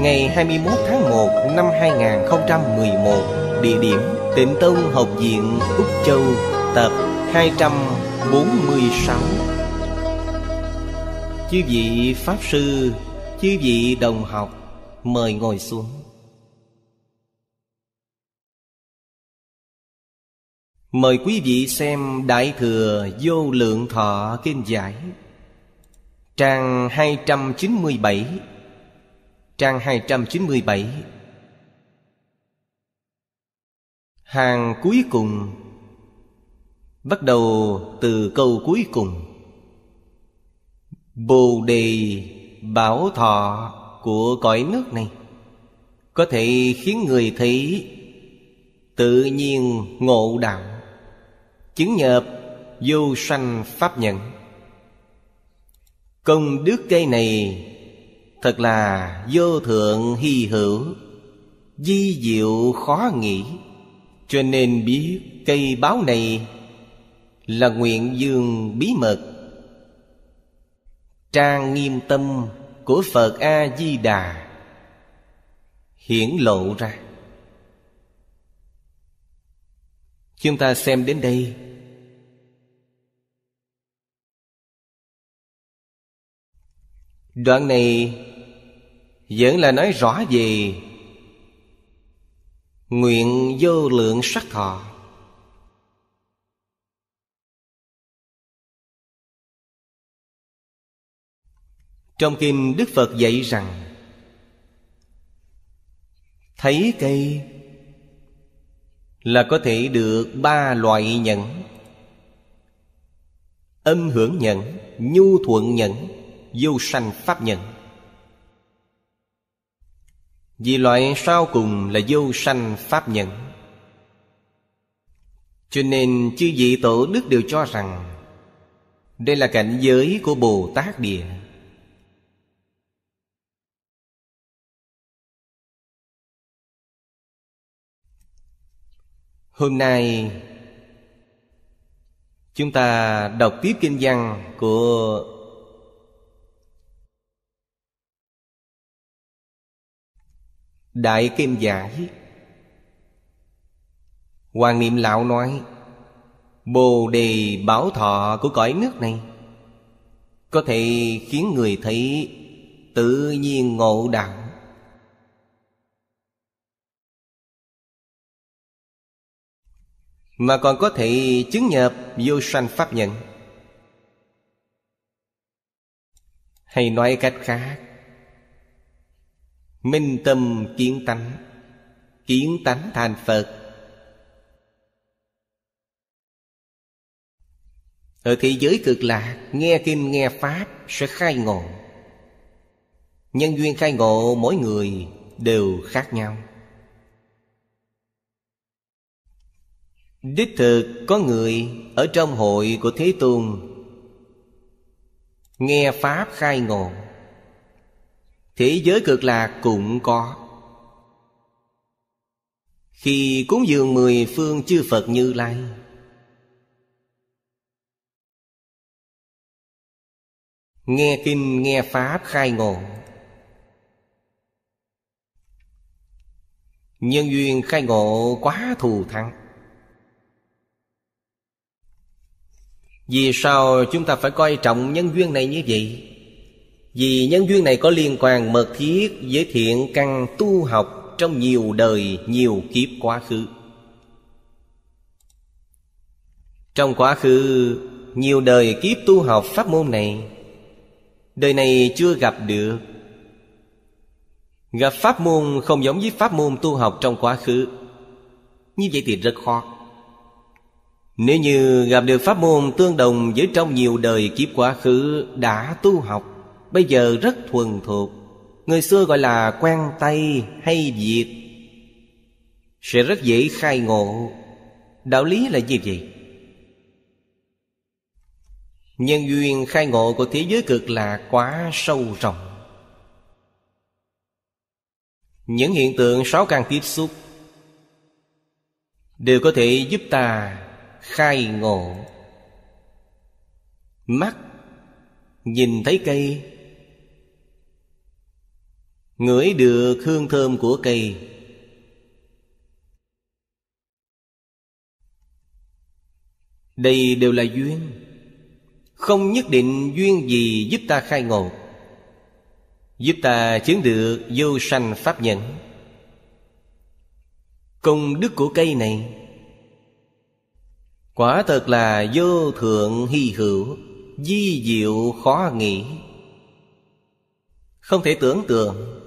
ngày 21 tháng 1 năm 2011, địa điểm Tịnh Tông Học viện Úc Châu, tập 246. Chư vị Pháp Sư, chư vị đồng học, mời ngồi xuống. Mời quý vị xem Đại Thừa Vô Lượng Thọ Kinh Giải Trang 297 Trang 297 Hàng cuối cùng Bắt đầu từ câu cuối cùng Bồ đề bảo thọ của cõi nước này Có thể khiến người thấy Tự nhiên ngộ đạo Chứng nhập vô sanh pháp nhận Công đức cây này Thật là vô thượng hy hữu Di diệu khó nghĩ Cho nên biết cây báo này Là nguyện dương bí mật Trang nghiêm tâm của Phật A-di-đà Hiển lộ ra Chúng ta xem đến đây Đoạn này vẫn là nói rõ về Nguyện vô lượng sắc thọ Trong kinh Đức Phật dạy rằng Thấy cây Là có thể được ba loại nhẫn Âm hưởng nhẫn, nhu thuận nhẫn, vô sanh pháp nhẫn vì loại sau cùng là vô sanh pháp nhẫn Cho nên chư vị tổ đức đều cho rằng Đây là cảnh giới của Bồ Tát Địa Hôm nay Chúng ta đọc tiếp kinh văn của Đại Kim Giải Hoàng Niệm Lão nói Bồ đề bảo thọ của cõi nước này Có thể khiến người thấy tự nhiên ngộ đạo Mà còn có thể chứng nhập vô sanh pháp nhận Hay nói cách khác Minh tâm kiến tánh Kiến tánh thành Phật Ở thế giới cực lạc Nghe kinh nghe Pháp sẽ khai ngộ Nhân duyên khai ngộ mỗi người đều khác nhau Đích thực có người ở trong hội của Thế Tôn Nghe Pháp khai ngộ Thế giới cực lạc cũng có Khi cúng dường mười phương chư Phật như lai Nghe kinh nghe pháp khai ngộ Nhân duyên khai ngộ quá thù thắng Vì sao chúng ta phải coi trọng nhân duyên này như vậy vì nhân duyên này có liên quan mật thiết với thiện căn tu học trong nhiều đời, nhiều kiếp quá khứ. Trong quá khứ, nhiều đời kiếp tu học pháp môn này, đời này chưa gặp được. Gặp pháp môn không giống với pháp môn tu học trong quá khứ. Như vậy thì rất khó. Nếu như gặp được pháp môn tương đồng với trong nhiều đời kiếp quá khứ đã tu học bây giờ rất thuần thuộc người xưa gọi là quen tay hay diệt sẽ rất dễ khai ngộ đạo lý là gì vậy nhân duyên khai ngộ của thế giới cực là quá sâu rộng những hiện tượng sáu căn tiếp xúc đều có thể giúp ta khai ngộ mắt nhìn thấy cây ngửi được hương thơm của cây đây đều là duyên không nhất định duyên gì giúp ta khai ngộ giúp ta chứng được vô sanh pháp nhẫn công đức của cây này quả thật là vô thượng hy hữu di diệu khó nghĩ không thể tưởng tượng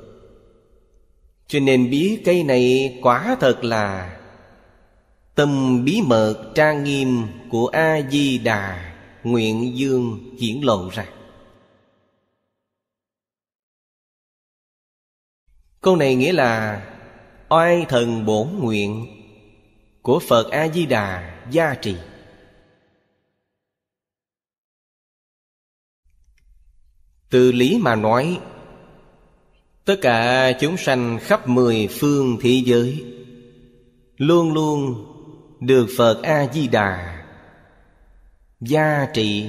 cho nên biết cây này quả thật là tâm bí mật trang nghiêm của a di đà nguyện dương hiển lộ ra câu này nghĩa là oai thần bổn nguyện của phật a di đà gia trì từ lý mà nói tất cả chúng sanh khắp mười phương thế giới luôn luôn được phật a di đà gia trị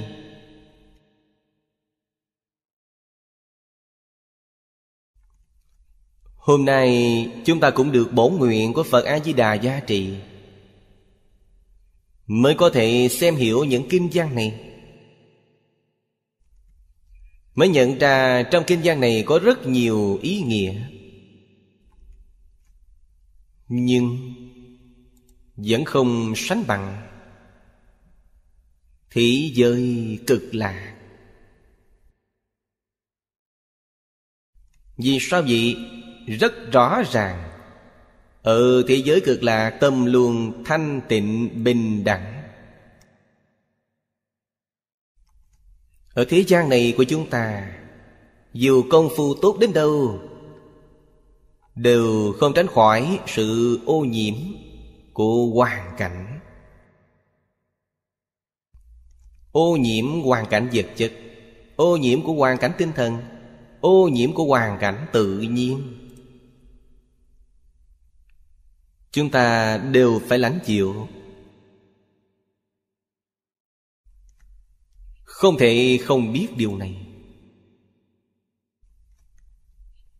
hôm nay chúng ta cũng được bổn nguyện của phật a di đà gia trị mới có thể xem hiểu những kinh văn này mới nhận ra trong kinh Gian này có rất nhiều ý nghĩa nhưng vẫn không sánh bằng thế giới cực lạc vì sao vậy rất rõ ràng ở thế giới cực lạc tâm luôn thanh tịnh bình đẳng Ở thế gian này của chúng ta Dù công phu tốt đến đâu Đều không tránh khỏi sự ô nhiễm Của hoàn cảnh Ô nhiễm hoàn cảnh vật chất Ô nhiễm của hoàn cảnh tinh thần Ô nhiễm của hoàn cảnh tự nhiên Chúng ta đều phải lãnh chịu Không thể không biết điều này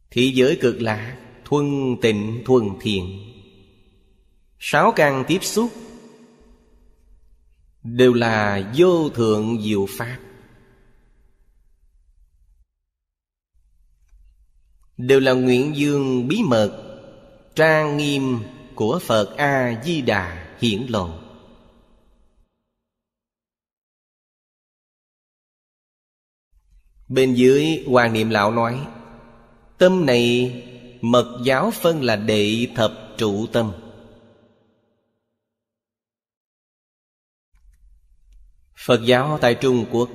Thị giới cực lạ Thuần tịnh thuần thiện Sáu căn tiếp xúc Đều là vô thượng diệu pháp Đều là nguyện dương bí mật Trang nghiêm của Phật A-di-đà hiển lộ Bên dưới Hoàng Niệm Lão nói Tâm này mật giáo phân là đệ thập trụ tâm Phật giáo tại Trung Quốc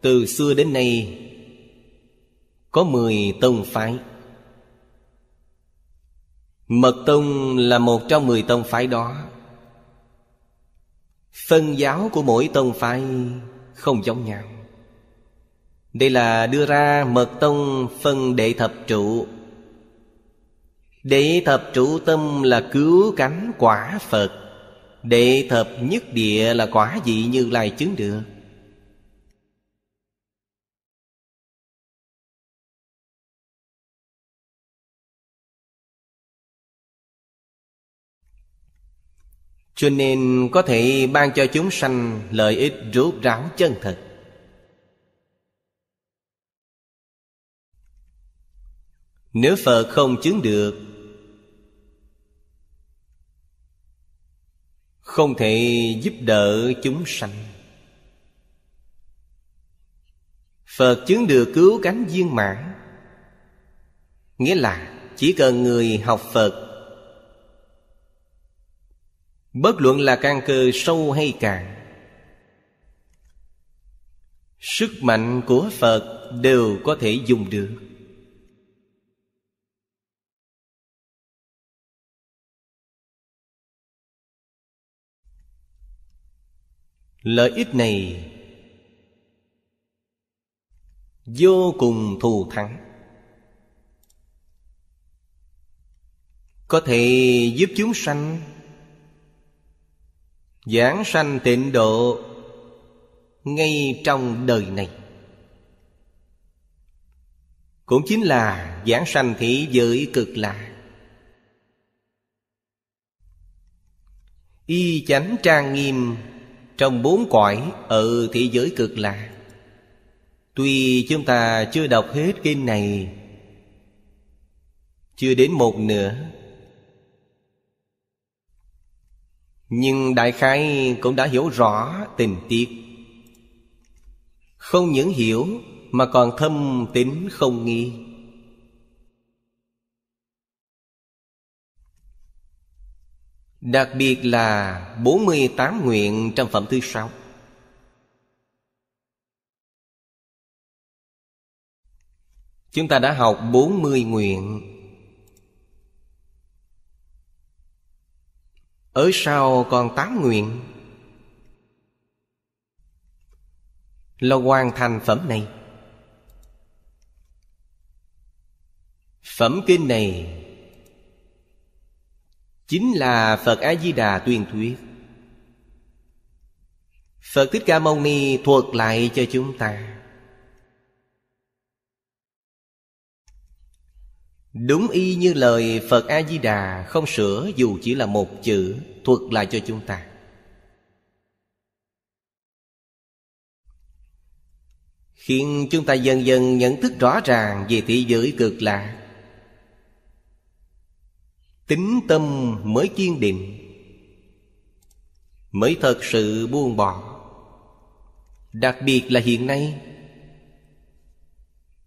Từ xưa đến nay Có mười tông phái Mật tông là một trong mười tông phái đó Phân giáo của mỗi tông phái không giống nhau đây là đưa ra mật tông phân đệ thập trụ Đệ thập trụ tâm là cứu cánh quả Phật Đệ thập nhất địa là quả dị như lai chứng được Cho nên có thể ban cho chúng sanh lợi ích rốt ráo chân thật Nếu Phật không chứng được Không thể giúp đỡ chúng sanh Phật chứng được cứu cánh viên mãn Nghĩa là chỉ cần người học Phật Bất luận là căn cơ sâu hay cạn Sức mạnh của Phật đều có thể dùng được Lợi ích này vô cùng thù thắng có thể giúp chúng sanh giảng sanh tịnh độ ngay trong đời này cũng chính là giảng sanh thị giới cực lạ y chánh trang nghiêm trong bốn cõi ở thế giới cực lạ Tuy chúng ta chưa đọc hết kinh này Chưa đến một nửa Nhưng đại khai cũng đã hiểu rõ tình tiết Không những hiểu mà còn thâm tính không nghi Đặc biệt là 48 nguyện trong phẩm thứ sáu Chúng ta đã học 40 nguyện Ở sau còn 8 nguyện Là hoàn thành phẩm này Phẩm kinh này chính là phật a di đà tuyên thuyết phật thích ca mâu ni thuật lại cho chúng ta đúng y như lời phật a di đà không sửa dù chỉ là một chữ thuật lại cho chúng ta khiến chúng ta dần dần nhận thức rõ ràng về thế giới cực lạc Tính tâm mới kiên định Mới thật sự buông bỏ Đặc biệt là hiện nay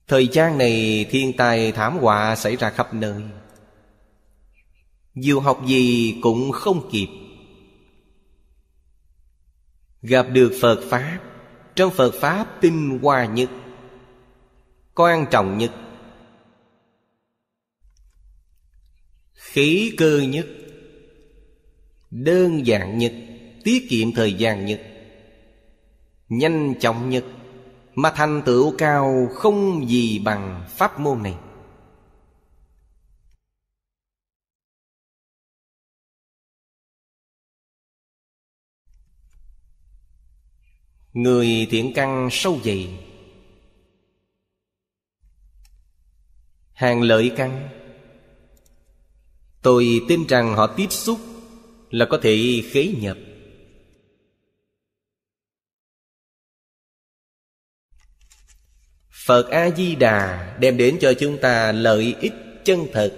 Thời gian này thiên tai thảm họa xảy ra khắp nơi Dù học gì cũng không kịp Gặp được Phật Pháp Trong Phật Pháp tinh hoa nhất Quan trọng nhất khí cơ nhất đơn giản nhất tiết kiệm thời gian nhất nhanh chóng nhất mà thành tựu cao không gì bằng pháp môn này người thiện căn sâu dày hàng lợi căn tôi tin rằng họ tiếp xúc là có thể khế nhập phật a di đà đem đến cho chúng ta lợi ích chân thật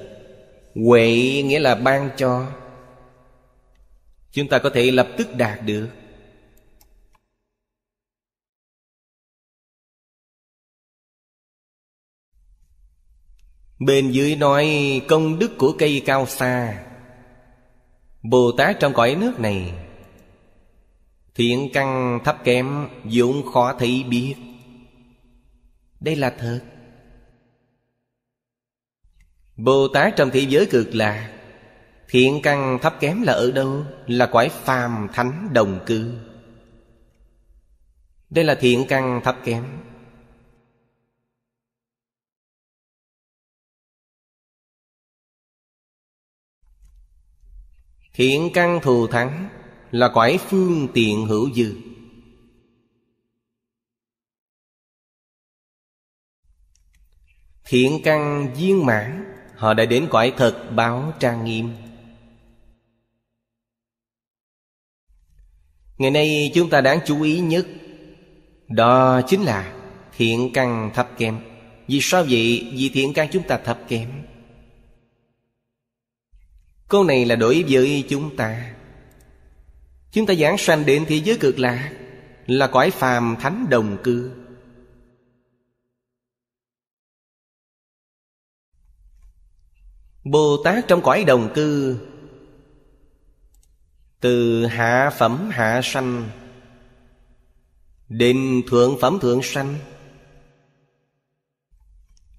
huệ nghĩa là ban cho chúng ta có thể lập tức đạt được Bên dưới nói công đức của cây cao xa Bồ Tát trong cõi nước này Thiện căn thấp kém Dũng khó thấy biết Đây là thật Bồ Tát trong thế giới cực lạc Thiện căn thấp kém là ở đâu? Là quải phàm thánh đồng cư Đây là thiện căn thấp kém Hiện căn thù thắng Là cõi phương tiện hữu dư Thiện căn viên mãn Họ đã đến cõi thật báo trang nghiêm Ngày nay chúng ta đáng chú ý nhất Đó chính là thiện căn thấp kém Vì sao vậy? Vì thiện căn chúng ta thấp kém Câu này là đối với chúng ta Chúng ta giảng sanh đến thế giới cực lạ Là cõi phàm thánh đồng cư Bồ Tát trong cõi đồng cư Từ hạ phẩm hạ sanh Đến thượng phẩm thượng sanh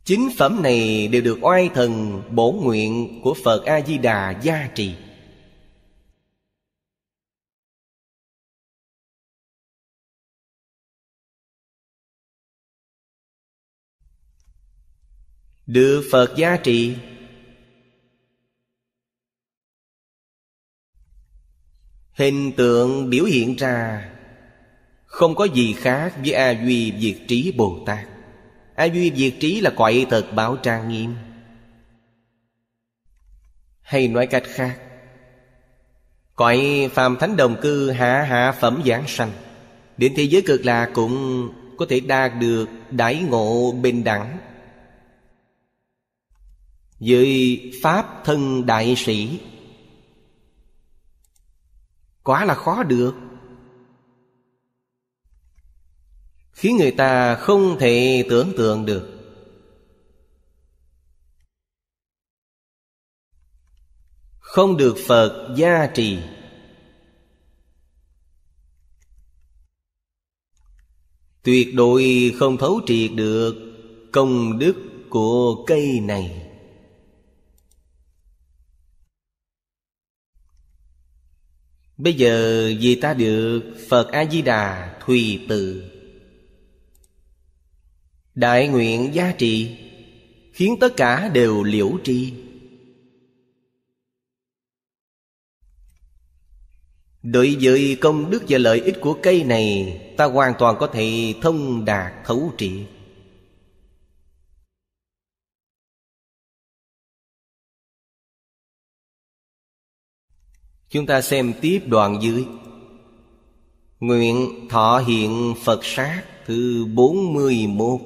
Chính phẩm này đều được oai thần bổ nguyện của Phật A-di-đà gia trì Được Phật gia trì Hình tượng biểu hiện ra Không có gì khác với A Duy diệt Trí Bồ Tát A duy diệt trí là cõi thật báo trang nghiêm Hay nói cách khác Cõi phàm thánh đồng cư hạ hạ phẩm giảng sanh Đến thế giới cực là cũng có thể đạt được đại ngộ bình đẳng Dưới Pháp thân đại sĩ Quá là khó được khiến người ta không thể tưởng tượng được không được phật gia trì tuyệt đối không thấu triệt được công đức của cây này bây giờ vì ta được phật a di đà thùy từ đại nguyện gia trì khiến tất cả đều liễu tri đối với công đức và lợi ích của cây này ta hoàn toàn có thể thông đạt thấu trị. Chúng ta xem tiếp đoạn dưới Nguyện thọ hiện Phật sát thứ 41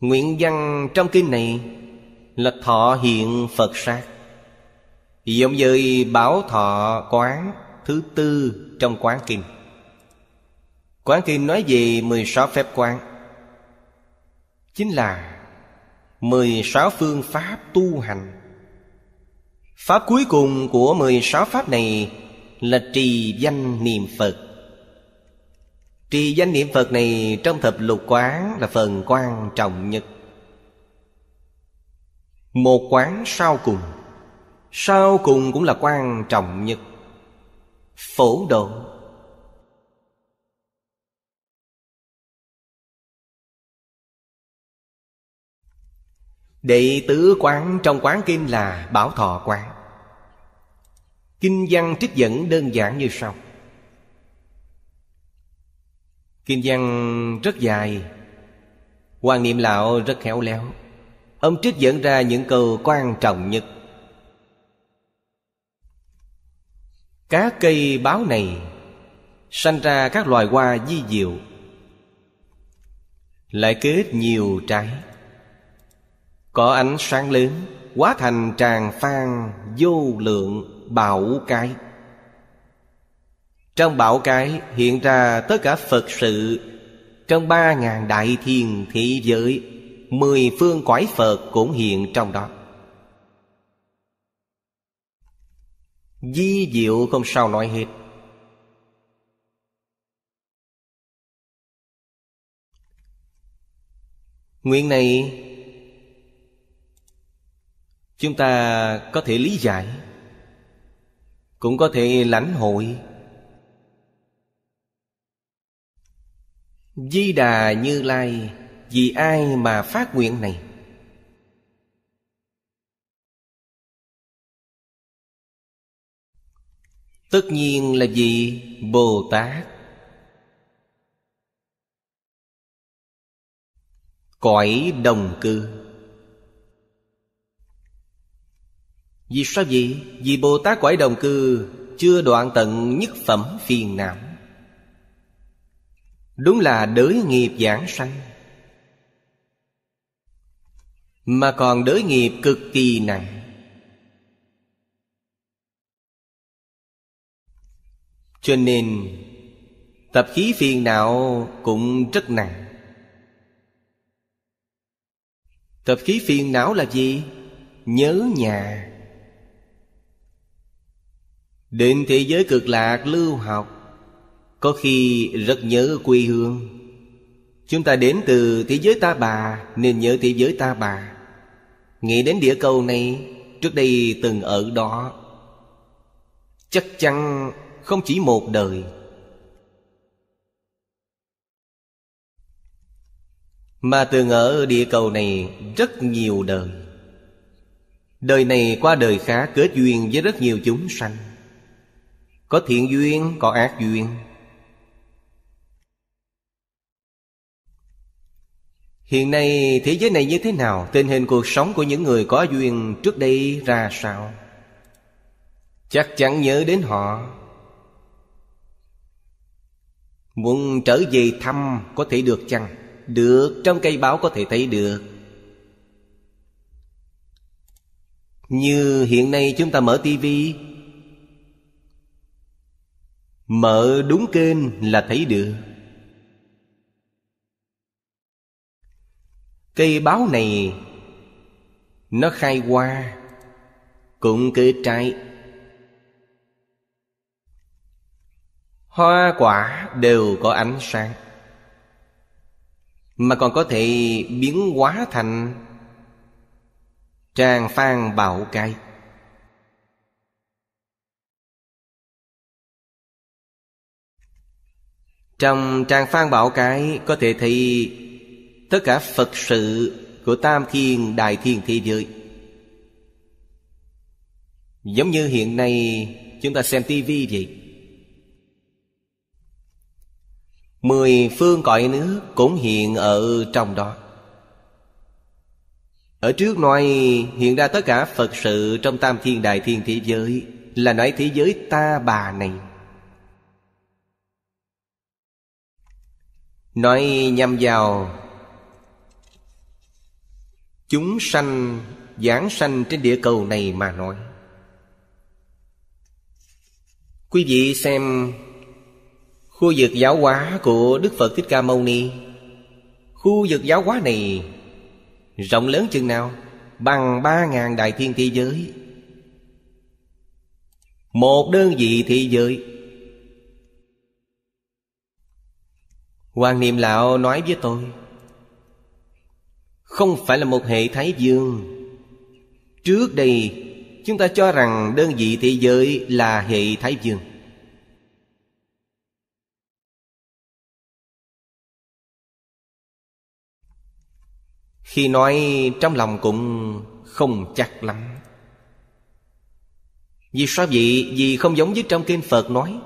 Nguyện văn trong kinh này Là thọ hiện Phật sát Giống với bảo thọ quán thứ tư trong quán kinh Quán kinh nói về 16 phép quán Chính là 16 phương pháp tu hành Pháp cuối cùng của 16 pháp này Là trì danh niệm Phật Trì danh niệm Phật này trong thập lục quán là phần quan trọng nhất Một quán sau cùng Sau cùng cũng là quan trọng nhất Phổ độ Đệ tứ quán trong quán kinh là Bảo Thọ quán Kinh văn trích dẫn đơn giản như sau Kim văn rất dài Quan niệm lão rất khéo léo Ông trích dẫn ra những câu quan trọng nhất Các cây báo này Sanh ra các loài hoa di diệu Lại kết nhiều trái Có ánh sáng lớn Quá thành tràng phan Vô lượng bảo cái trong bạo cái hiện ra tất cả Phật sự Trong ba ngàn đại thiên thị giới Mười phương quái Phật cũng hiện trong đó Di diệu không sao nói hết Nguyện này Chúng ta có thể lý giải Cũng có thể lãnh hội Di Đà Như Lai Vì ai mà phát nguyện này Tất nhiên là vì Bồ Tát Cõi đồng cư Vì sao vậy? Vì Bồ Tát cõi đồng cư Chưa đoạn tận nhất phẩm phiền não Đúng là đới nghiệp giảng sanh Mà còn đới nghiệp cực kỳ nặng Cho nên Tập khí phiền não cũng rất nặng Tập khí phiền não là gì? Nhớ nhà định thế giới cực lạc lưu học có khi rất nhớ quê hương Chúng ta đến từ thế giới ta bà Nên nhớ thế giới ta bà Nghĩ đến địa cầu này Trước đây từng ở đó Chắc chắn không chỉ một đời Mà từng ở địa cầu này rất nhiều đời Đời này qua đời khá kết duyên với rất nhiều chúng sanh Có thiện duyên, có ác duyên Hiện nay thế giới này như thế nào Tình hình cuộc sống của những người có duyên trước đây ra sao Chắc chắn nhớ đến họ Muốn trở về thăm có thể được chăng Được trong cây báo có thể thấy được Như hiện nay chúng ta mở tivi Mở đúng kênh là thấy được Cây báo này Nó khai hoa Cũng kết trái Hoa quả đều có ánh sáng Mà còn có thể biến hóa thành Tràng phan bạo cay Trong tràng phan bạo cái có thể thấy tất cả phật sự của tam thiên đại thiên thế giới giống như hiện nay chúng ta xem tivi vậy mười phương cõi nước cũng hiện ở trong đó ở trước nói hiện ra tất cả phật sự trong tam thiên đại thiên thế giới là nói thế giới ta bà này nói nhằm vào chúng sanh giảng sanh trên địa cầu này mà nói quý vị xem khu vực giáo hóa của đức phật thích ca mâu ni khu vực giáo hóa này rộng lớn chừng nào bằng ba ngàn đại thiên thế giới một đơn vị thế giới quan niệm lão nói với tôi không phải là một hệ thái dương trước đây chúng ta cho rằng đơn vị thế giới là hệ thái dương khi nói trong lòng cũng không chắc lắm vì sao vậy vì không giống với trong kinh phật nói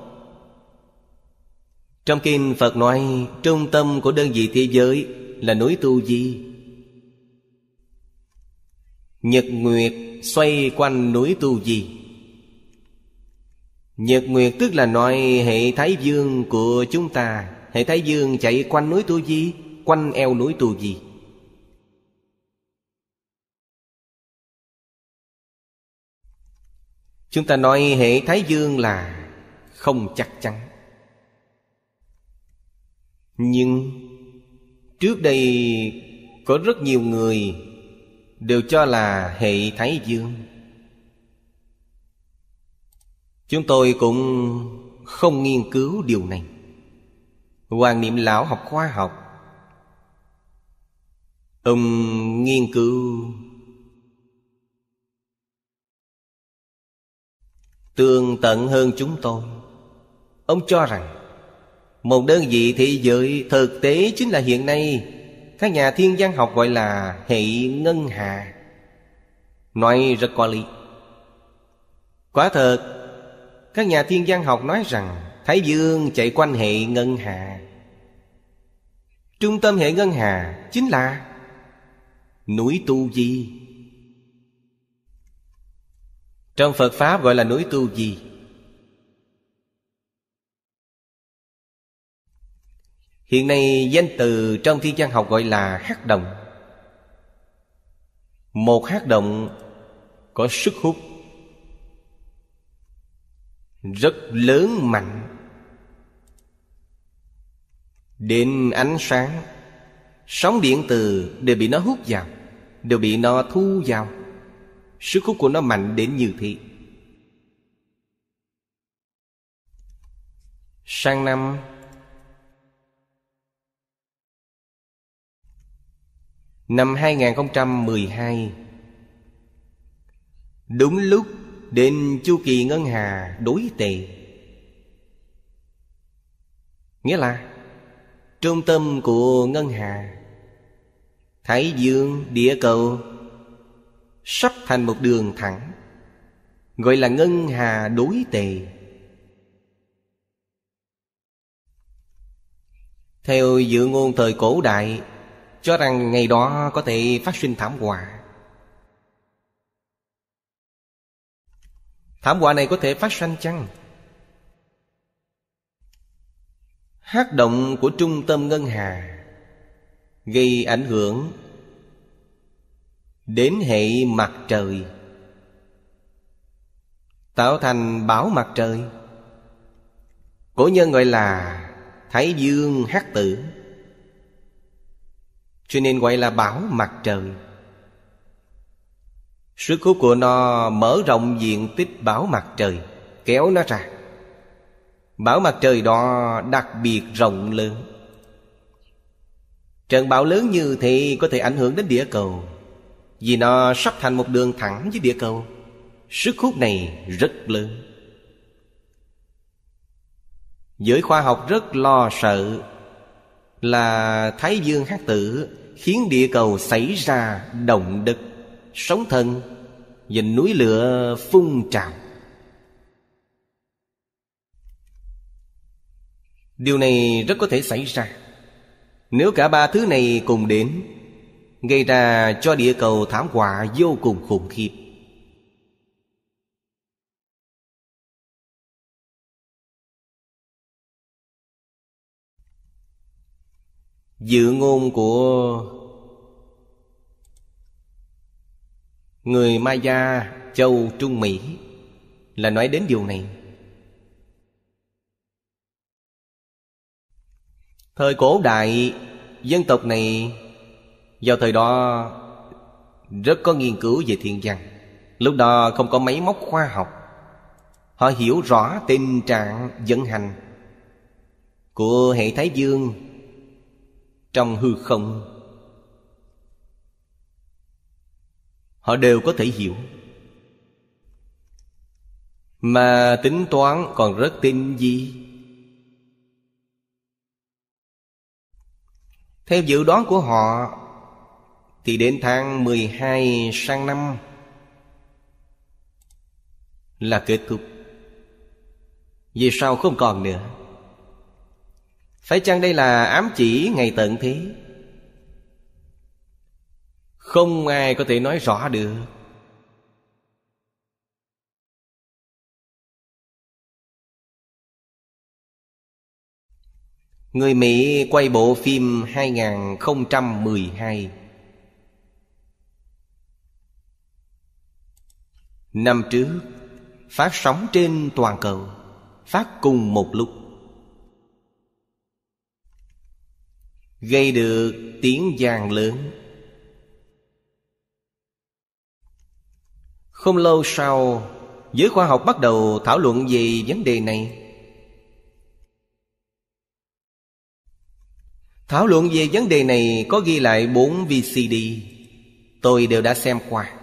trong kinh phật nói trung tâm của đơn vị thế giới là núi tu di Nhật Nguyệt xoay quanh núi Tu Di Nhật Nguyệt tức là nói hệ Thái Dương của chúng ta Hệ Thái Dương chạy quanh núi Tu Di Quanh eo núi Tu Di Chúng ta nói hệ Thái Dương là không chắc chắn Nhưng trước đây có rất nhiều người đều cho là hệ thái dương chúng tôi cũng không nghiên cứu điều này hoàng niệm lão học khoa học ông nghiên cứu tương tận hơn chúng tôi ông cho rằng một đơn vị thế giới thực tế chính là hiện nay các nhà thiên văn học gọi là hệ ngân hà Nói rất có lý Quả thật Các nhà thiên văn học nói rằng Thái dương chạy quanh hệ ngân hà Trung tâm hệ ngân hà chính là Núi Tu Di Trong Phật Pháp gọi là núi Tu Di hiện nay danh từ trong thiên văn học gọi là hát đồng một hát đồng có sức hút rất lớn mạnh đến ánh sáng sóng điện từ đều bị nó hút vào đều bị nó thu vào sức hút của nó mạnh đến như thế sang năm Năm 2012 Đúng lúc đến chu kỳ ngân hà đối tệ Nghĩa là Trung tâm của ngân hà Thái dương địa cầu Sắp thành một đường thẳng Gọi là ngân hà đối tề Theo dự ngôn thời cổ đại cho rằng ngày đó có thể phát sinh thảm họa Thảm họa này có thể phát sinh chăng? Hát động của trung tâm ngân hà Gây ảnh hưởng Đến hệ mặt trời Tạo thành bão mặt trời Cổ nhân gọi là Thái Dương Hát Tử cho nên gọi là bảo mặt trời Sức hút của nó mở rộng diện tích bảo mặt trời Kéo nó ra Bảo mặt trời đó đặc biệt rộng lớn Trận bão lớn như thế có thể ảnh hưởng đến địa cầu Vì nó sắp thành một đường thẳng với địa cầu Sức hút này rất lớn Giới khoa học rất lo sợ Là Thái Dương Hát Tử khiến địa cầu xảy ra động đất sóng thần và núi lửa phun trào điều này rất có thể xảy ra nếu cả ba thứ này cùng đến gây ra cho địa cầu thảm họa vô cùng khủng khiếp dự ngôn của người maya châu trung mỹ là nói đến điều này thời cổ đại dân tộc này vào thời đó rất có nghiên cứu về thiên văn lúc đó không có máy móc khoa học họ hiểu rõ tình trạng vận hành của hệ thái dương trong hư không họ đều có thể hiểu mà tính toán còn rất tinh vi theo dự đoán của họ thì đến tháng 12 sang năm là kết thúc vì sao không còn nữa phải chăng đây là ám chỉ ngày tận thế Không ai có thể nói rõ được Người Mỹ quay bộ phim 2012 Năm trước Phát sóng trên toàn cầu Phát cùng một lúc gây được tiếng vang lớn không lâu sau giới khoa học bắt đầu thảo luận về vấn đề này thảo luận về vấn đề này có ghi lại bốn vcd tôi đều đã xem qua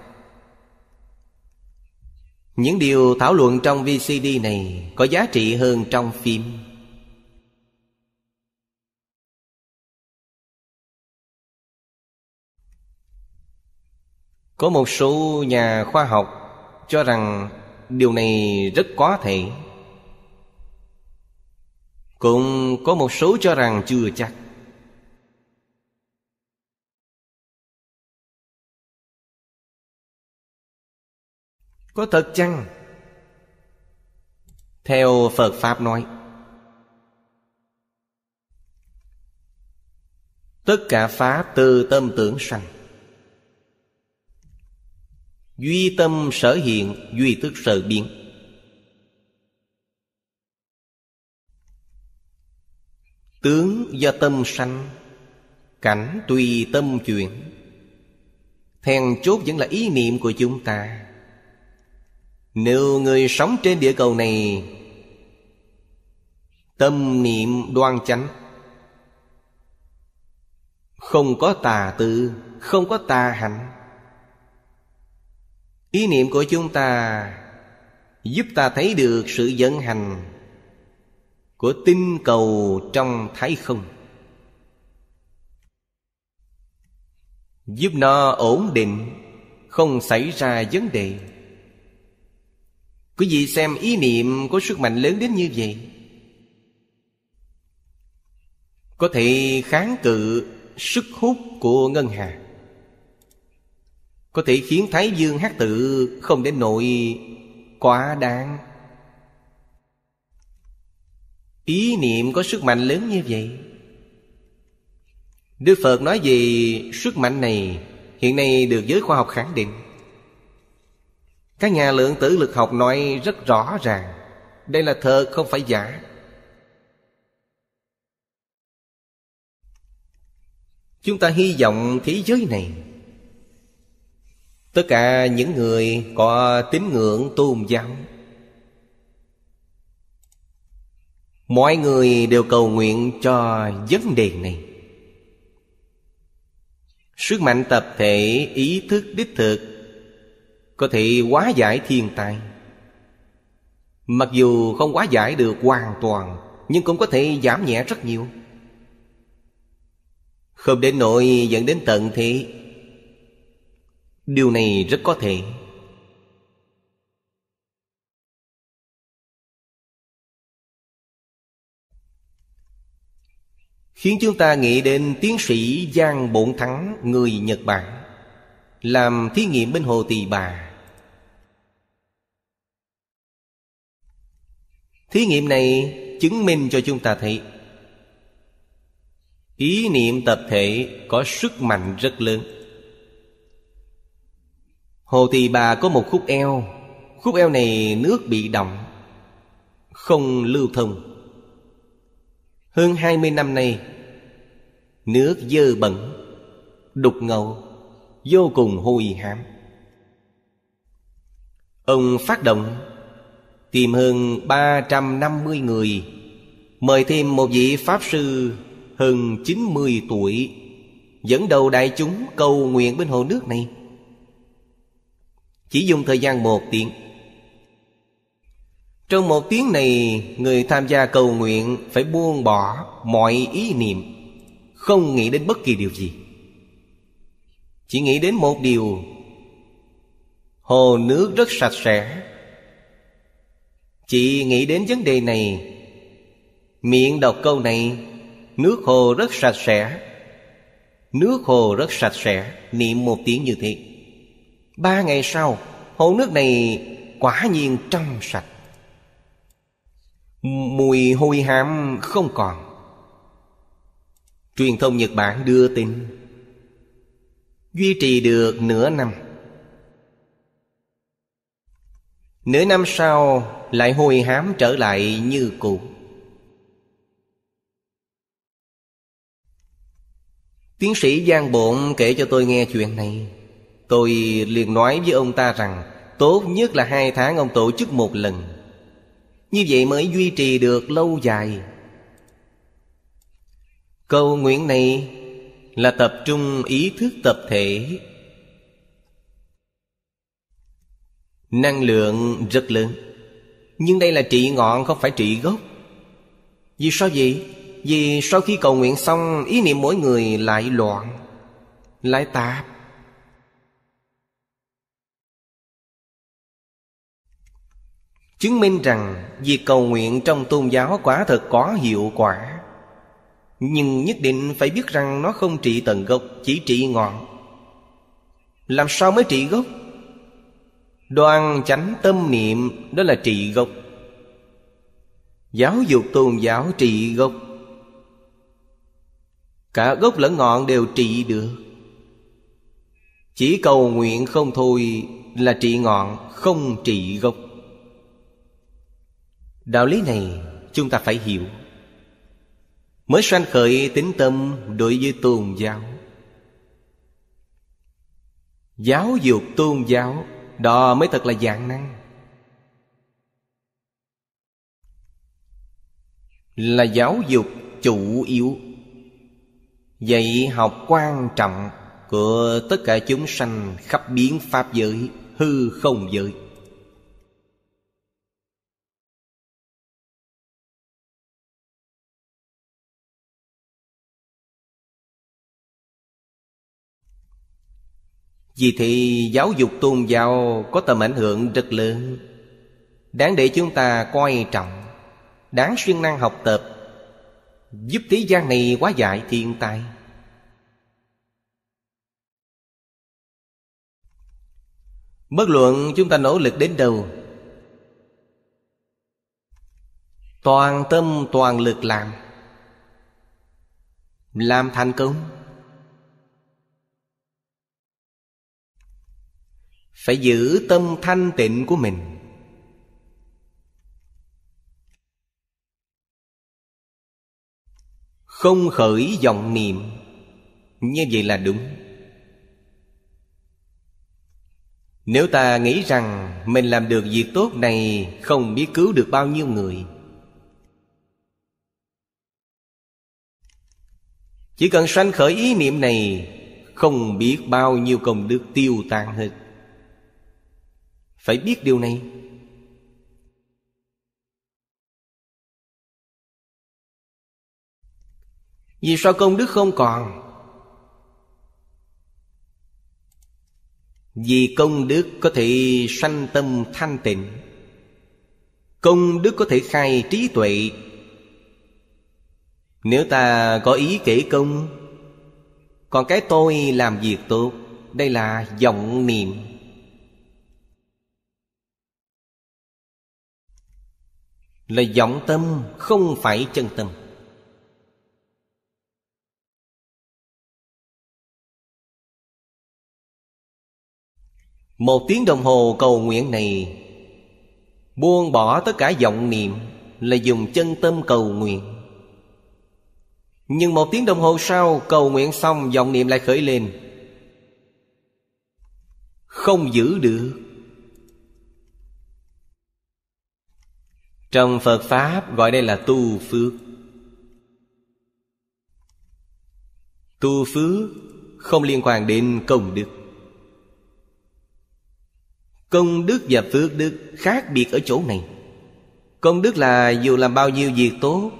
những điều thảo luận trong vcd này có giá trị hơn trong phim có một số nhà khoa học cho rằng điều này rất có thể cũng có một số cho rằng chưa chắc có thật chăng theo phật pháp nói tất cả pháp từ tâm tưởng sanh Duy tâm sở hiện, duy tức sở biến Tướng do tâm sanh Cảnh tùy tâm chuyển Thèn chốt vẫn là ý niệm của chúng ta Nếu người sống trên địa cầu này Tâm niệm đoan chánh Không có tà tư Không có tà hạnh ý niệm của chúng ta giúp ta thấy được sự vận hành của tinh cầu trong thái không giúp nó ổn định không xảy ra vấn đề quý vị xem ý niệm có sức mạnh lớn đến như vậy có thể kháng cự sức hút của ngân hà có thể khiến Thái Dương hát tự không đến nỗi quá đáng Ý niệm có sức mạnh lớn như vậy Đức Phật nói về sức mạnh này Hiện nay được giới khoa học khẳng định Các nhà lượng tử lực học nói rất rõ ràng Đây là thật không phải giả Chúng ta hy vọng thế giới này tất cả những người có tín ngưỡng tôn giáo mọi người đều cầu nguyện cho vấn đề này sức mạnh tập thể ý thức đích thực có thể hóa giải thiên tai mặc dù không hóa giải được hoàn toàn nhưng cũng có thể giảm nhẹ rất nhiều không đến nỗi dẫn đến tận thế điều này rất có thể khiến chúng ta nghĩ đến tiến sĩ giang bổn thắng người nhật bản làm thí nghiệm bên hồ tỳ bà thí nghiệm này chứng minh cho chúng ta thấy ý niệm tập thể có sức mạnh rất lớn Hồ Tỳ Bà có một khúc eo Khúc eo này nước bị động Không lưu thông Hơn hai mươi năm nay Nước dơ bẩn Đục ngầu Vô cùng hôi hám Ông phát động Tìm hơn 350 người Mời thêm một vị Pháp Sư Hơn 90 tuổi Dẫn đầu đại chúng cầu nguyện bên hồ nước này chỉ dùng thời gian một tiếng Trong một tiếng này Người tham gia cầu nguyện Phải buông bỏ mọi ý niệm Không nghĩ đến bất kỳ điều gì Chỉ nghĩ đến một điều Hồ nước rất sạch sẽ Chỉ nghĩ đến vấn đề này Miệng đọc câu này Nước hồ rất sạch sẽ Nước hồ rất sạch sẽ Niệm một tiếng như thế Ba ngày sau Hồ nước này quả nhiên trong sạch Mùi hôi hám không còn Truyền thông Nhật Bản đưa tin Duy trì được nửa năm Nửa năm sau lại hôi hám trở lại như cũ Tiến sĩ Giang Bộn kể cho tôi nghe chuyện này Tôi liền nói với ông ta rằng Tốt nhất là hai tháng ông tổ chức một lần Như vậy mới duy trì được lâu dài Câu nguyện này là tập trung ý thức tập thể Năng lượng rất lớn Nhưng đây là trị ngọn không phải trị gốc Vì sao vậy? Vì sau khi cầu nguyện xong Ý niệm mỗi người lại loạn Lại tạp chứng minh rằng việc cầu nguyện trong tôn giáo quả thật có hiệu quả nhưng nhất định phải biết rằng nó không trị tận gốc chỉ trị ngọn làm sao mới trị gốc đoan chánh tâm niệm đó là trị gốc giáo dục tôn giáo trị gốc cả gốc lẫn ngọn đều trị được chỉ cầu nguyện không thôi là trị ngọn không trị gốc đạo lý này chúng ta phải hiểu mới sanh khởi tính tâm đối với tôn giáo giáo dục tôn giáo đó mới thật là dạng năng là giáo dục chủ yếu dạy học quan trọng của tất cả chúng sanh khắp biến pháp giới hư không giới Vì thì giáo dục tôn giáo có tầm ảnh hưởng rất lớn Đáng để chúng ta coi trọng Đáng xuyên năng học tập Giúp thế gian này quá dại thiên tai Bất luận chúng ta nỗ lực đến đâu Toàn tâm toàn lực làm Làm thành công phải giữ tâm thanh tịnh của mình không khởi vọng niệm như vậy là đúng nếu ta nghĩ rằng mình làm được việc tốt này không biết cứu được bao nhiêu người chỉ cần sanh khởi ý niệm này không biết bao nhiêu công đức tiêu tan hết phải biết điều này vì sao công đức không còn vì công đức có thể sanh tâm thanh tịnh công đức có thể khai trí tuệ nếu ta có ý kể công còn cái tôi làm việc tốt đây là vọng niệm là vọng tâm không phải chân tâm một tiếng đồng hồ cầu nguyện này buông bỏ tất cả vọng niệm là dùng chân tâm cầu nguyện nhưng một tiếng đồng hồ sau cầu nguyện xong vọng niệm lại khởi lên Không giữ được Trong Phật Pháp gọi đây là tu phước Tu phước không liên quan đến công đức Công đức và phước đức khác biệt ở chỗ này Công đức là dù làm bao nhiêu việc tốt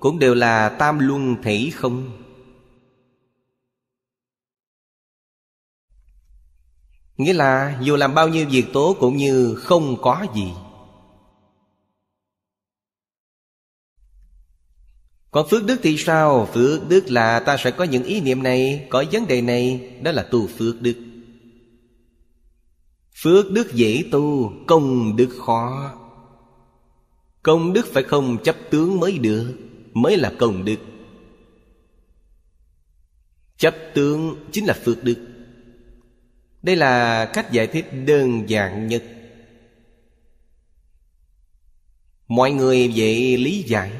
Cũng đều là tam luân thể không Nghĩa là dù làm bao nhiêu việc tốt cũng như không có gì Còn phước đức thì sao? Phước đức là ta sẽ có những ý niệm này Có vấn đề này Đó là tu phước đức Phước đức dễ tu Công đức khó Công đức phải không chấp tướng mới được Mới là công đức Chấp tướng chính là phước đức Đây là cách giải thích đơn giản nhất Mọi người vậy lý giải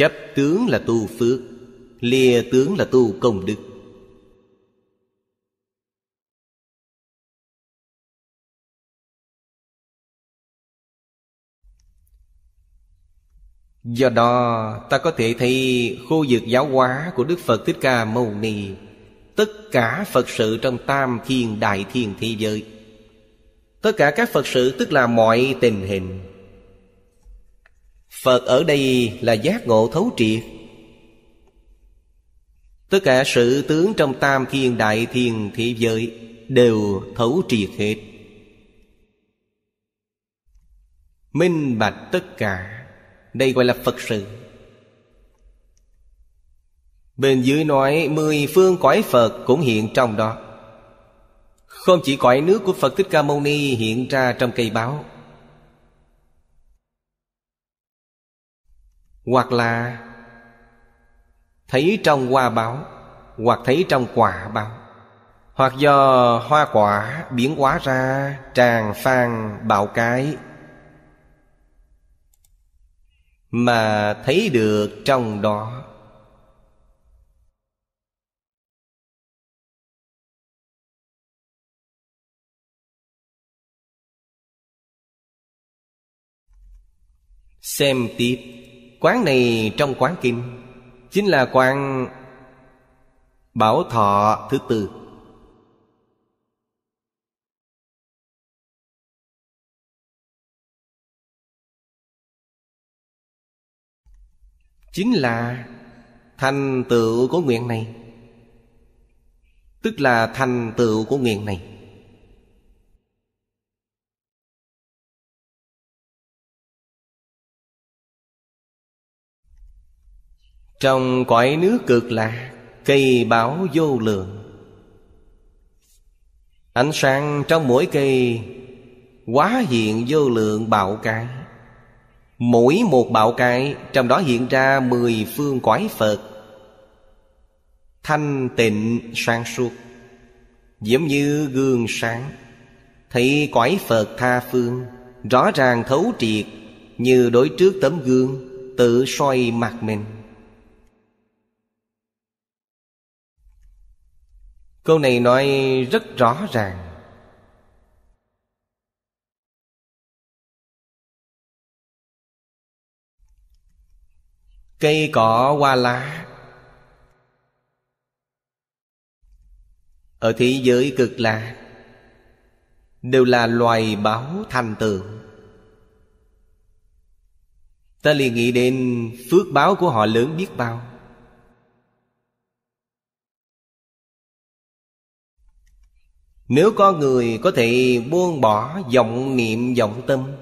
Chấp tướng là tu phước Lìa tướng là tu công đức Do đó ta có thể thấy khu vực giáo hóa của Đức Phật Thích Ca Mâu Ni Tất cả Phật sự trong tam thiên đại thiên thế giới Tất cả các Phật sự tức là mọi tình hình Phật ở đây là giác ngộ thấu triệt Tất cả sự tướng trong tam thiên đại thiên thế giới Đều thấu triệt hết Minh bạch tất cả Đây gọi là Phật sự Bên dưới nói Mười phương cõi Phật cũng hiện trong đó Không chỉ cõi nước của Phật Thích Ca Mâu Ni hiện ra trong cây báo hoặc là thấy trong hoa báo hoặc thấy trong quả báo hoặc do hoa quả biến hóa ra tràn phan bạo cái mà thấy được trong đó xem tiếp Quán này trong quán kim Chính là quán Bảo thọ thứ tư Chính là thành tựu của nguyện này Tức là thành tựu của nguyện này Trong cõi nước cực lạc Cây báo vô lượng Ánh sáng trong mỗi cây Quá hiện vô lượng bạo cái Mỗi một bạo cái Trong đó hiện ra mười phương cõi Phật Thanh tịnh sáng suốt Giống như gương sáng Thấy cõi Phật tha phương Rõ ràng thấu triệt Như đối trước tấm gương Tự soi mặt mình câu này nói rất rõ ràng cây cỏ hoa lá ở thế giới cực lạc đều là loài báo thành tựu ta liền nghĩ đến phước báo của họ lớn biết bao Nếu có người có thể buông bỏ vọng niệm vọng tâm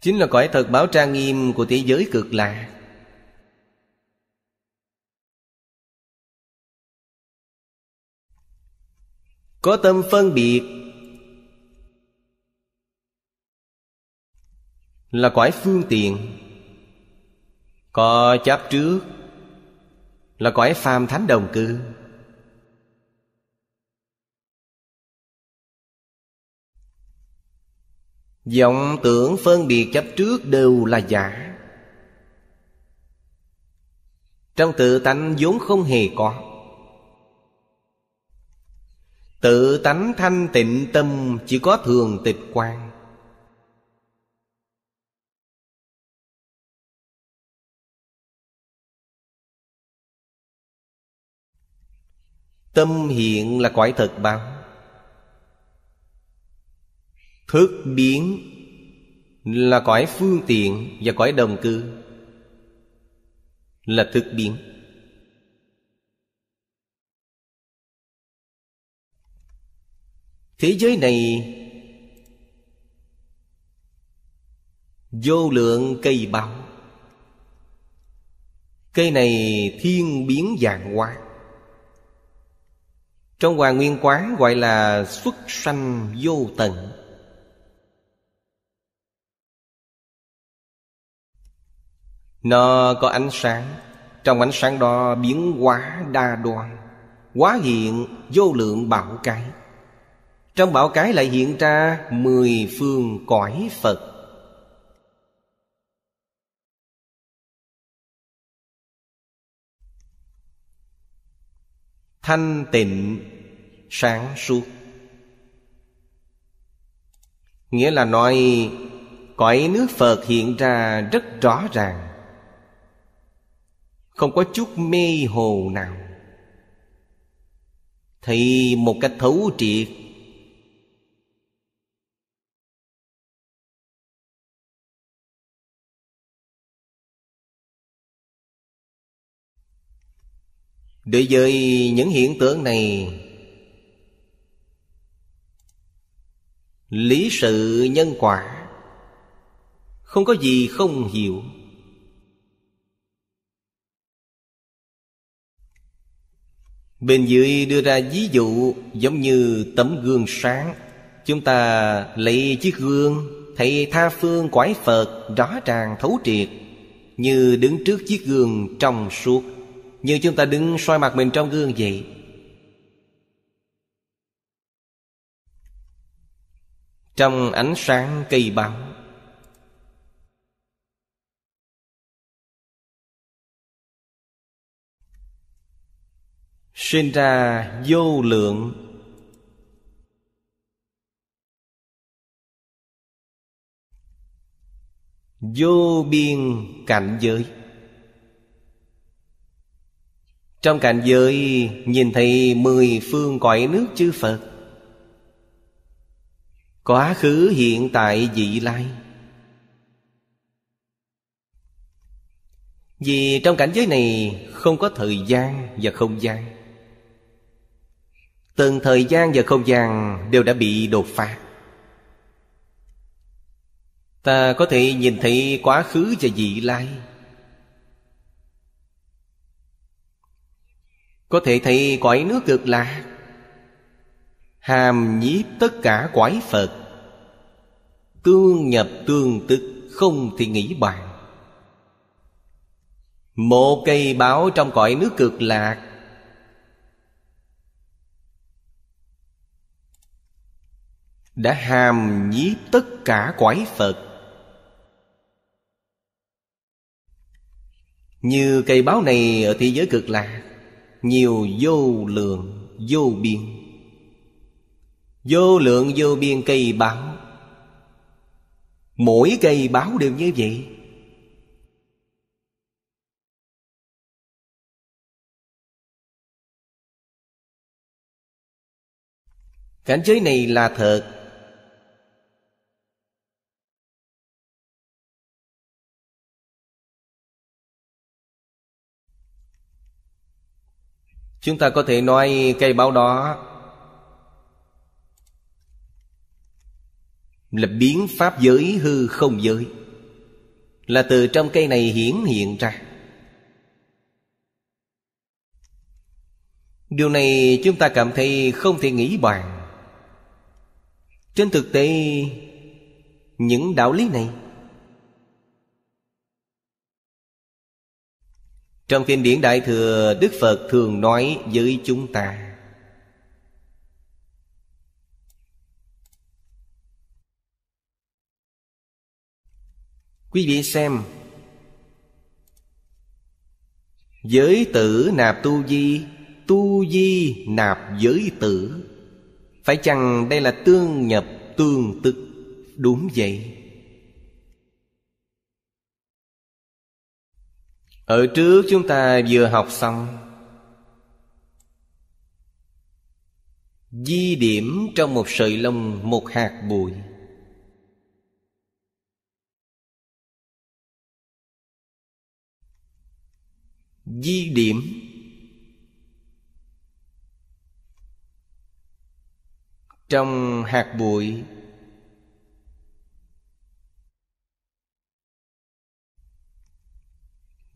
Chính là cõi thật báo trang nghiêm của thế giới cực lạ Có tâm phân biệt Là cõi phương tiện Có chấp trước là cõi phàm thánh đồng cư vọng tưởng phân biệt chấp trước đều là giả trong tự tánh vốn không hề có tự tánh thanh tịnh tâm chỉ có thường tịch quang Tâm hiện là cõi thật báo Thức biến là cõi phương tiện và cõi đồng cư Là thức biến Thế giới này Vô lượng cây báo Cây này thiên biến dạng hóa trong Hoàng Nguyên Quán gọi là xuất sanh vô tận Nó có ánh sáng Trong ánh sáng đó biến hóa đa đoan Hóa hiện vô lượng bảo cái Trong bảo cái lại hiện ra Mười phương cõi Phật Thanh tịnh sáng suốt nghĩa là nói cõi nước phật hiện ra rất rõ ràng không có chút mê hồ nào thì một cách thấu triệt đối với những hiện tượng này lý sự nhân quả không có gì không hiểu bên dưới đưa ra ví dụ giống như tấm gương sáng chúng ta lấy chiếc gương thấy tha phương quái phật rõ ràng thấu triệt như đứng trước chiếc gương trong suốt như chúng ta đứng soi mặt mình trong gương vậy trong ánh sáng kỳ báo sinh ra vô lượng vô biên cảnh giới trong cảnh giới nhìn thấy mười phương cõi nước chư phật quá khứ hiện tại vị lai vì trong cảnh giới này không có thời gian và không gian từng thời gian và không gian đều đã bị đột phá ta có thể nhìn thấy quá khứ và vị lai có thể thấy cõi nước cực lạc hàm nhiếp tất cả quái phật tương nhập tương tức không thì nghĩ bàn một cây báo trong cõi nước cực lạc đã hàm nhiếp tất cả quái phật như cây báo này ở thế giới cực lạc nhiều vô lượng vô biên Vô lượng vô biên cây báo Mỗi cây báo đều như vậy Cảnh giới này là thật Chúng ta có thể nói cây báo đó là biến pháp giới hư không giới là từ trong cây này hiển hiện ra điều này chúng ta cảm thấy không thể nghĩ bàn trên thực tế những đạo lý này trong kinh điển đại thừa đức phật thường nói với chúng ta Quý vị xem Giới tử nạp tu di Tu di nạp giới tử Phải chăng đây là tương nhập tương tức Đúng vậy Ở trước chúng ta vừa học xong Di điểm trong một sợi lông một hạt bụi Di điểm Trong hạt bụi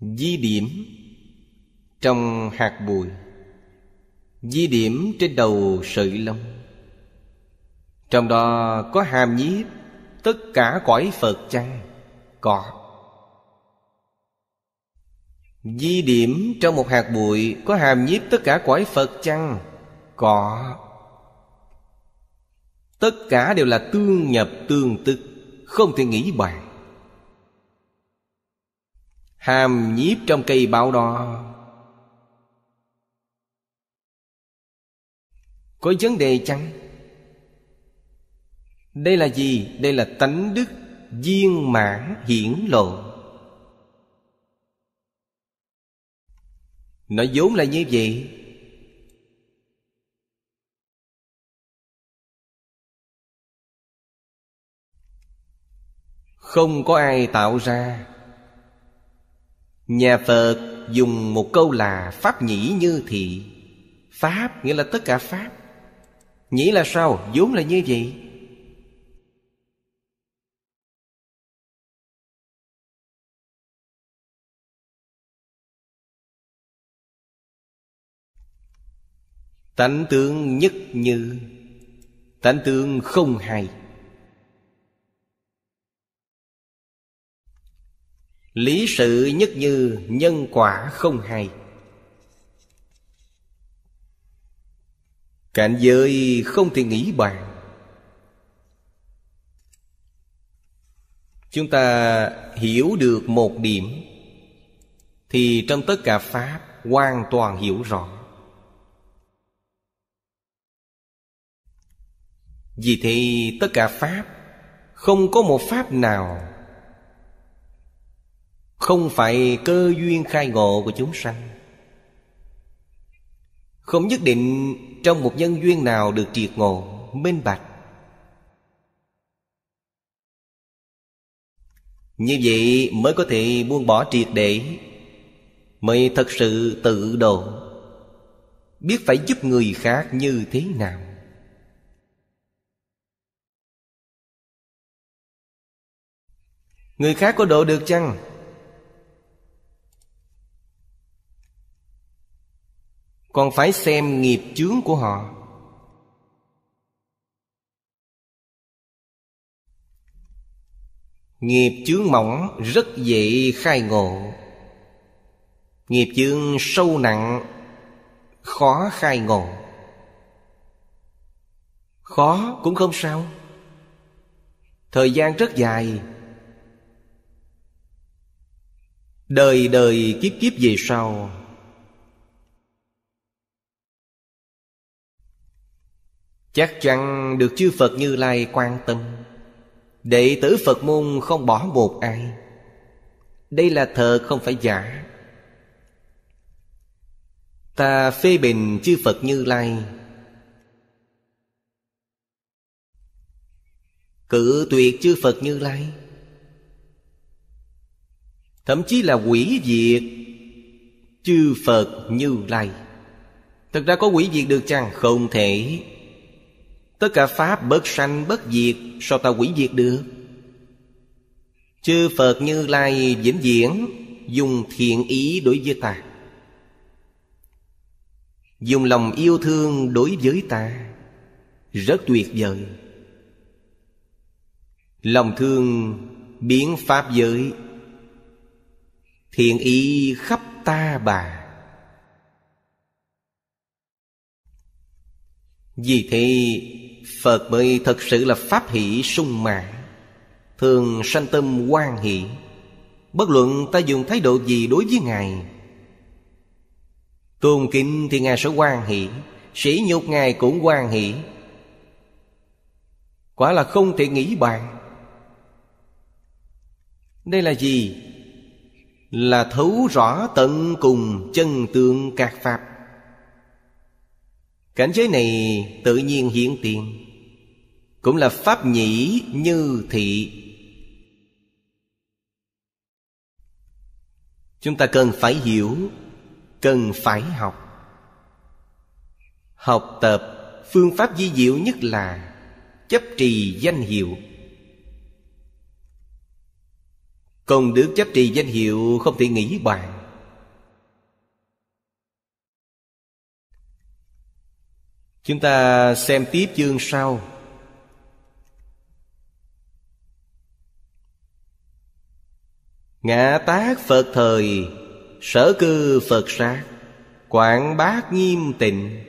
Di điểm Trong hạt bụi Di điểm trên đầu sợi lông Trong đó có hàm nhiếp Tất cả cõi Phật chăng? Có Di điểm trong một hạt bụi Có hàm nhiếp tất cả cõi Phật chăng? Có Tất cả đều là tương nhập tương tức Không thể nghĩ bàn Hàm nhiếp trong cây báo đo Có vấn đề chăng? Đây là gì? Đây là tánh đức viên mãn hiển lộ nó vốn là như vậy không có ai tạo ra nhà phật dùng một câu là pháp nhĩ như thị pháp nghĩa là tất cả pháp nhĩ là sao vốn là như vậy Tánh tướng nhất như Tánh tướng không hay Lý sự nhất như nhân quả không hay Cảnh giới không thể nghĩ bàn Chúng ta hiểu được một điểm Thì trong tất cả Pháp hoàn toàn hiểu rõ Vì thế tất cả Pháp Không có một Pháp nào Không phải cơ duyên khai ngộ của chúng sanh Không nhất định trong một nhân duyên nào được triệt ngộ Minh bạch Như vậy mới có thể buông bỏ triệt để Mới thật sự tự độ Biết phải giúp người khác như thế nào Người khác có độ được chăng? Còn phải xem nghiệp chướng của họ Nghiệp chướng mỏng rất dễ khai ngộ Nghiệp chướng sâu nặng Khó khai ngộ Khó cũng không sao Thời gian rất dài đời đời kiếp kiếp về sau chắc chắn được chư phật như lai quan tâm đệ tử phật môn không bỏ một ai đây là thật không phải giả ta phê bình chư phật như lai cử tuyệt chư phật như lai thậm chí là quỷ diệt chư phật như lai thực ra có quỷ diệt được chăng không thể tất cả pháp bất sanh bất diệt sao ta quỷ diệt được chư phật như lai vĩnh viễn dùng thiện ý đối với ta dùng lòng yêu thương đối với ta rất tuyệt vời lòng thương biến pháp giới hiện ý khắp ta bà vì thế phật mới thật sự là pháp hỷ sung mãn thường sanh tâm quan hỷ bất luận ta dùng thái độ gì đối với ngài tôn kính thì ngài sẽ quan hỷ sỉ nhục ngài cũng quan hỷ quả là không thể nghĩ bàn đây là gì là thấu rõ tận cùng chân tượng các pháp cảnh giới này tự nhiên hiện tiền cũng là pháp nhĩ như thị chúng ta cần phải hiểu cần phải học học tập phương pháp di diệu nhất là chấp trì danh hiệu Công đức chấp trì danh hiệu không thể nghĩ bàn Chúng ta xem tiếp chương sau Ngã tác Phật thời Sở cư Phật sát Quảng bác nghiêm tịnh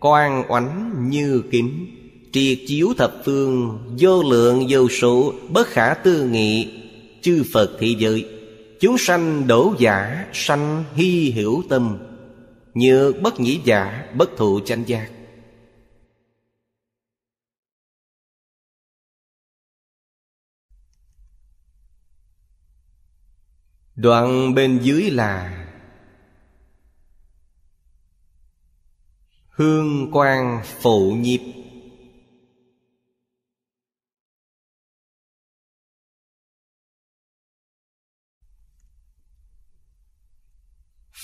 Quan oánh như kính Triệt chiếu thập phương Vô lượng vô số Bất khả tư nghị chư Phật thị giới Chúng sanh đổ giả sanh hy hiểu tâm Như bất nhĩ giả bất thụ chánh giác Đoạn bên dưới là Hương quang phụ nhịp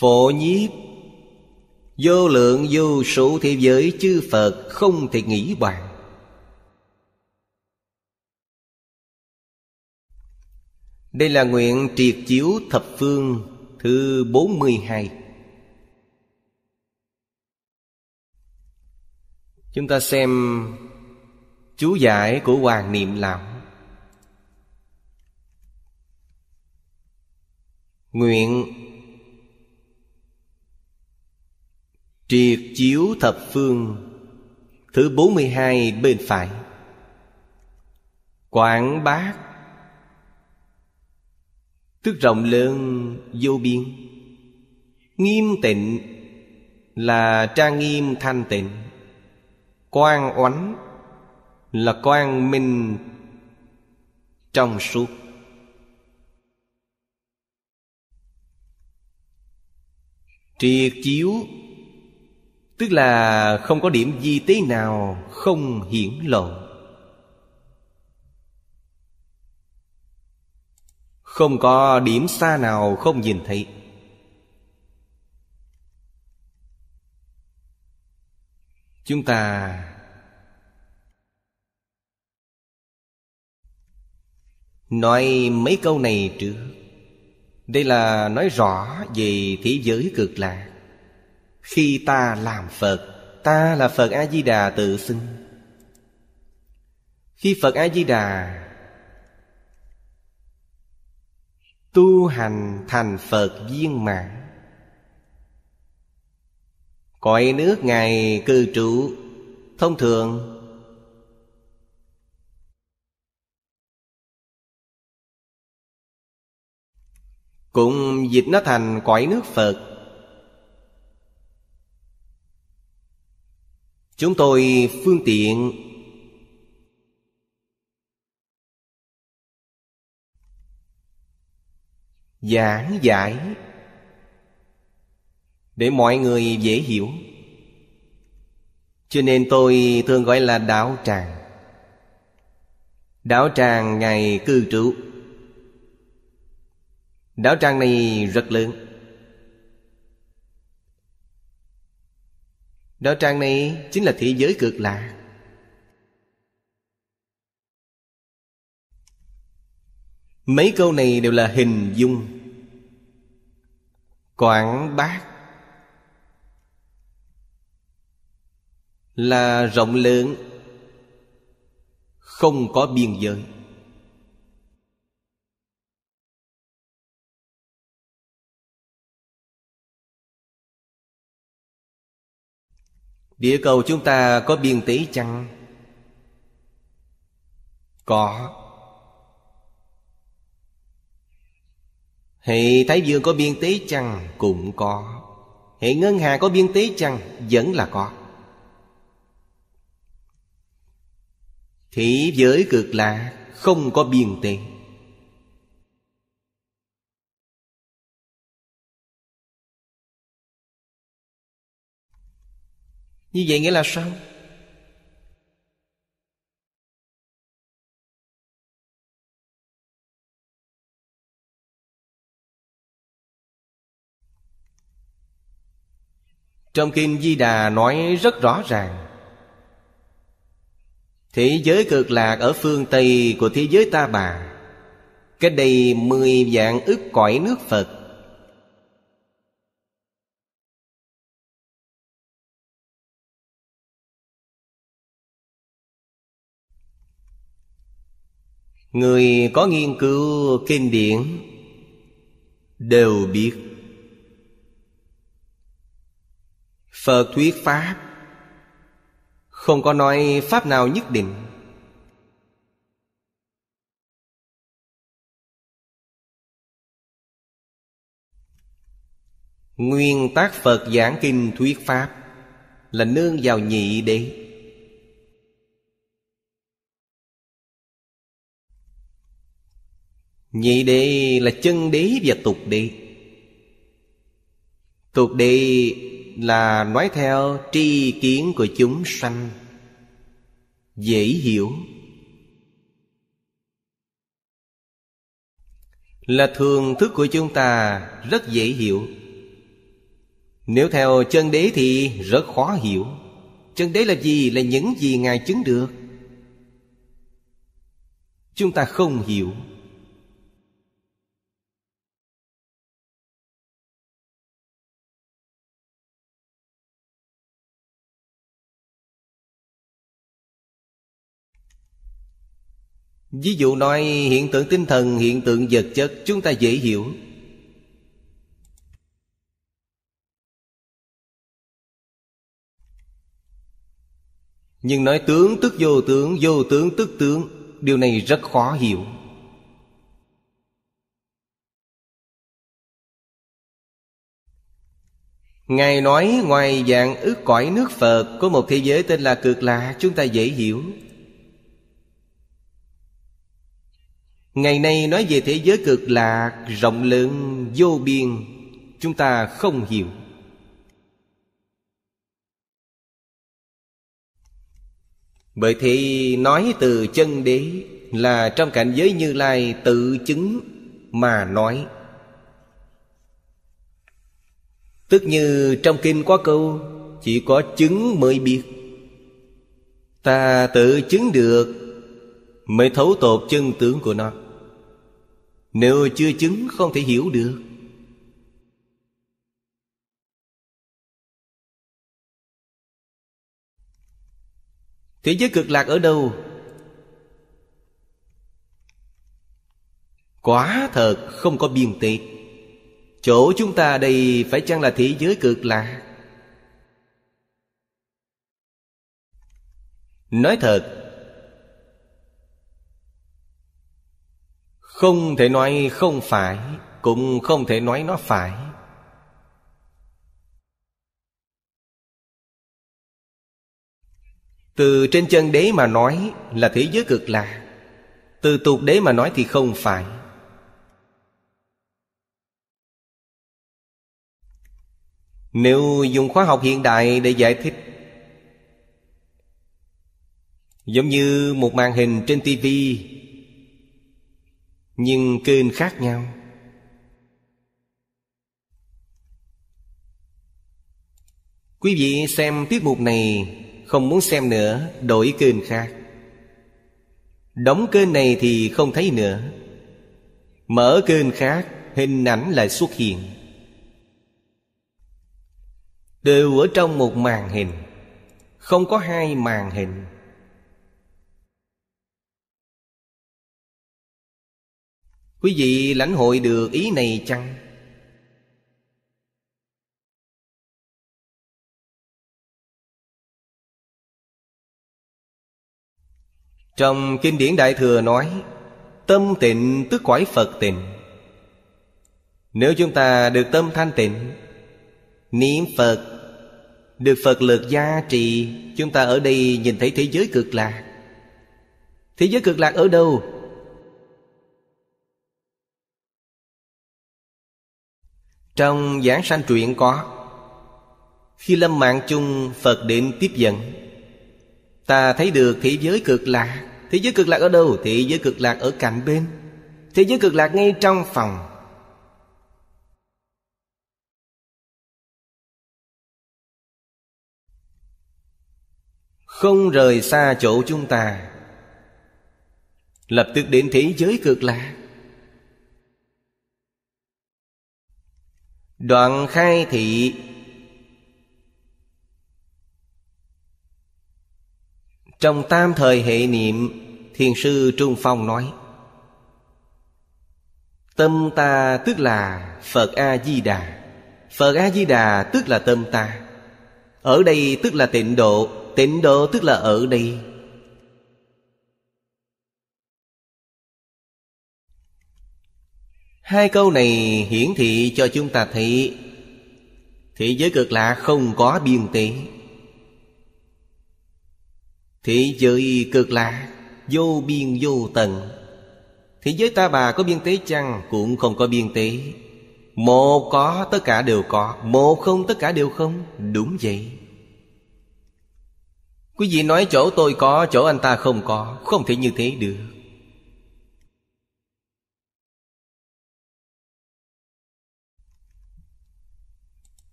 Phổ nhiếp Vô lượng vô số thế giới chư Phật không thể nghĩ bằng. Đây là nguyện triệt chiếu thập phương thứ hai. Chúng ta xem chú giải của Hoàng Niệm Lão Nguyện Triệt chiếu thập phương Thứ 42 bên phải Quảng bác Tức rộng lớn vô biên Nghiêm tịnh Là trang nghiêm thanh tịnh Quang oánh Là quang minh Trong suốt Triệt chiếu tức là không có điểm di tế nào không hiển lộ không có điểm xa nào không nhìn thấy chúng ta nói mấy câu này trước đây là nói rõ về thế giới cực lạc khi ta làm Phật Ta là Phật A-di-đà tự xưng Khi Phật A-di-đà Tu hành thành Phật viên mãn Cõi nước Ngài cư trụ Thông thường Cũng dịch nó thành cõi nước Phật Chúng tôi phương tiện Giảng giải Để mọi người dễ hiểu Cho nên tôi thường gọi là đạo tràng Đạo tràng ngày cư trụ Đạo tràng này rất lớn Đạo tràng này chính là thế giới cực lạc Mấy câu này đều là hình dung Quảng bác Là rộng lớn Không có biên giới Địa cầu chúng ta có biên tế chăng? Có Hệ Thái Dương có biên tế chăng? Cũng có Hệ Ngân Hà có biên tế chăng? Vẫn là có thế giới cực lạc không có biên tế Như vậy nghĩa là sao? Trong Kinh Di Đà nói rất rõ ràng Thế giới cực lạc ở phương Tây của thế giới ta bà Cách đây mười vạn ức cõi nước Phật Người có nghiên cứu kinh điển Đều biết Phật thuyết Pháp Không có nói Pháp nào nhất định Nguyên tác Phật giảng kinh thuyết Pháp Là nương vào nhị đế Nhị đế là chân đế và tục đế Tục đế là nói theo tri kiến của chúng sanh Dễ hiểu Là thường thức của chúng ta rất dễ hiểu Nếu theo chân đế thì rất khó hiểu Chân đế là gì? Là những gì Ngài chứng được Chúng ta không hiểu Ví dụ nói hiện tượng tinh thần, hiện tượng vật chất Chúng ta dễ hiểu Nhưng nói tướng tức vô tướng, vô tướng tức tướng Điều này rất khó hiểu Ngài nói ngoài dạng ước cõi nước Phật Có một thế giới tên là cực lạ Chúng ta dễ hiểu Ngày nay nói về thế giới cực lạc Rộng lớn, vô biên Chúng ta không hiểu Bởi thì nói từ chân đế Là trong cảnh giới như lai tự chứng mà nói Tức như trong kinh có câu Chỉ có chứng mới biết Ta tự chứng được Mới thấu tột chân tướng của nó nếu chưa chứng không thể hiểu được Thế giới cực lạc ở đâu? quá thật không có biên tế Chỗ chúng ta đây phải chăng là thế giới cực lạc? Nói thật Không thể nói không phải Cũng không thể nói nó phải Từ trên chân đế mà nói là thế giới cực lạc Từ tục đế mà nói thì không phải Nếu dùng khoa học hiện đại để giải thích Giống như một màn hình trên tivi nhưng kênh khác nhau quý vị xem tiết mục này không muốn xem nữa đổi kênh khác đóng kênh này thì không thấy nữa mở kênh khác hình ảnh lại xuất hiện đều ở trong một màn hình không có hai màn hình Quý vị lãnh hội được ý này chăng? Trong kinh điển Đại Thừa nói Tâm tịnh tức quải Phật tịnh Nếu chúng ta được tâm thanh tịnh Niệm Phật Được Phật lực gia trì Chúng ta ở đây nhìn thấy thế giới cực lạc Thế giới cực lạc ở đâu? Trong giảng sanh truyện có Khi lâm mạng chung Phật định tiếp dẫn Ta thấy được thế giới cực lạc Thế giới cực lạc ở đâu? Thế giới cực lạc ở cạnh bên Thế giới cực lạc ngay trong phòng Không rời xa chỗ chúng ta Lập tức đến thế giới cực lạc Đoạn khai thị Trong tam thời hệ niệm Thiền sư Trung Phong nói Tâm ta tức là Phật A-di-đà Phật A-di-đà tức là tâm ta Ở đây tức là tịnh độ Tịnh độ tức là ở đây Hai câu này hiển thị cho chúng ta thấy Thế giới cực lạ không có biên tế Thế giới cực lạ vô biên vô tận Thế giới ta bà có biên tế chăng cũng không có biên tế Một có tất cả đều có Một không tất cả đều không Đúng vậy Quý vị nói chỗ tôi có chỗ anh ta không có Không thể như thế được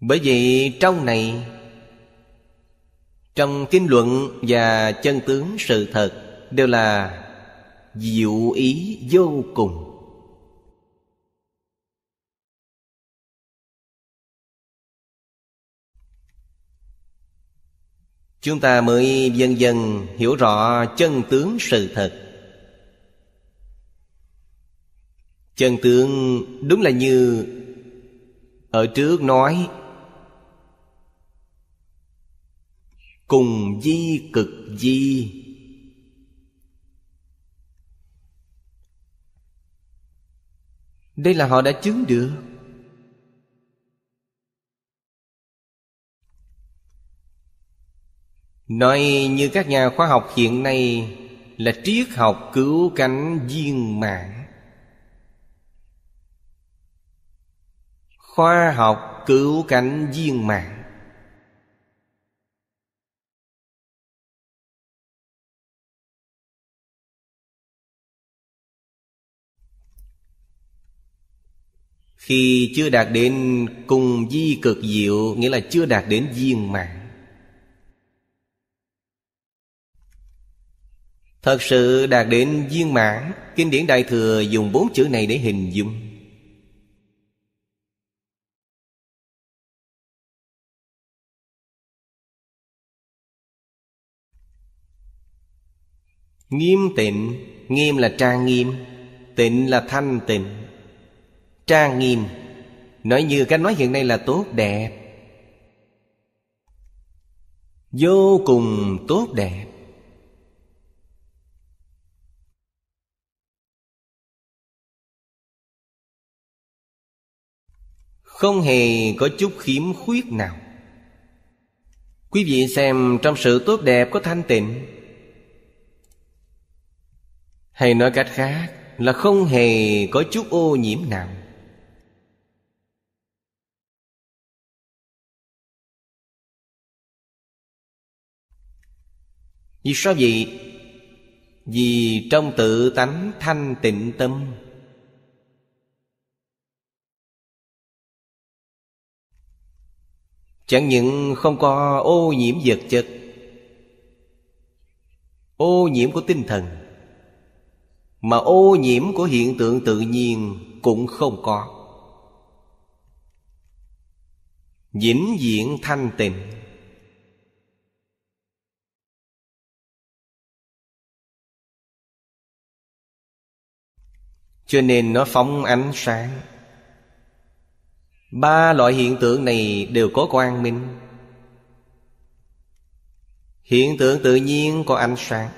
Bởi vì trong này Trong kinh luận và chân tướng sự thật Đều là diệu ý vô cùng Chúng ta mới dần dần hiểu rõ chân tướng sự thật Chân tướng đúng là như Ở trước nói cùng di cực di đây là họ đã chứng được nói như các nhà khoa học hiện nay là triết học cứu cánh viên mãn khoa học cứu cánh viên mãn khi chưa đạt đến cùng di cực diệu nghĩa là chưa đạt đến viên mãn. thật sự đạt đến viên mãn kinh điển đại thừa dùng bốn chữ này để hình dung nghiêm tịnh nghiêm là trang nghiêm tịnh là thanh tịnh trang nghiêm nói như cách nói hiện nay là tốt đẹp vô cùng tốt đẹp không hề có chút khiếm khuyết nào quý vị xem trong sự tốt đẹp có thanh tịnh hay nói cách khác là không hề có chút ô nhiễm nào Vì sao vậy? Vì trong tự tánh thanh tịnh tâm Chẳng những không có ô nhiễm vật chất Ô nhiễm của tinh thần Mà ô nhiễm của hiện tượng tự nhiên cũng không có Vĩnh diện thanh tịnh cho nên nó phóng ánh sáng ba loại hiện tượng này đều có quang minh hiện tượng tự nhiên có ánh sáng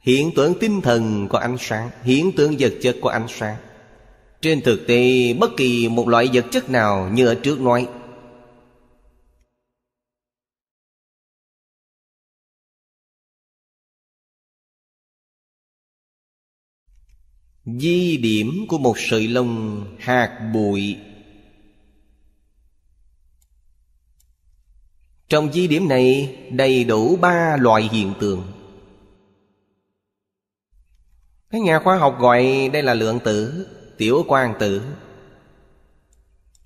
hiện tượng tinh thần có ánh sáng hiện tượng vật chất có ánh sáng trên thực tế bất kỳ một loại vật chất nào như ở trước nói Di điểm của một sợi lông hạt bụi Trong di điểm này đầy đủ ba loại hiện tượng Các nhà khoa học gọi đây là lượng tử, tiểu quang tử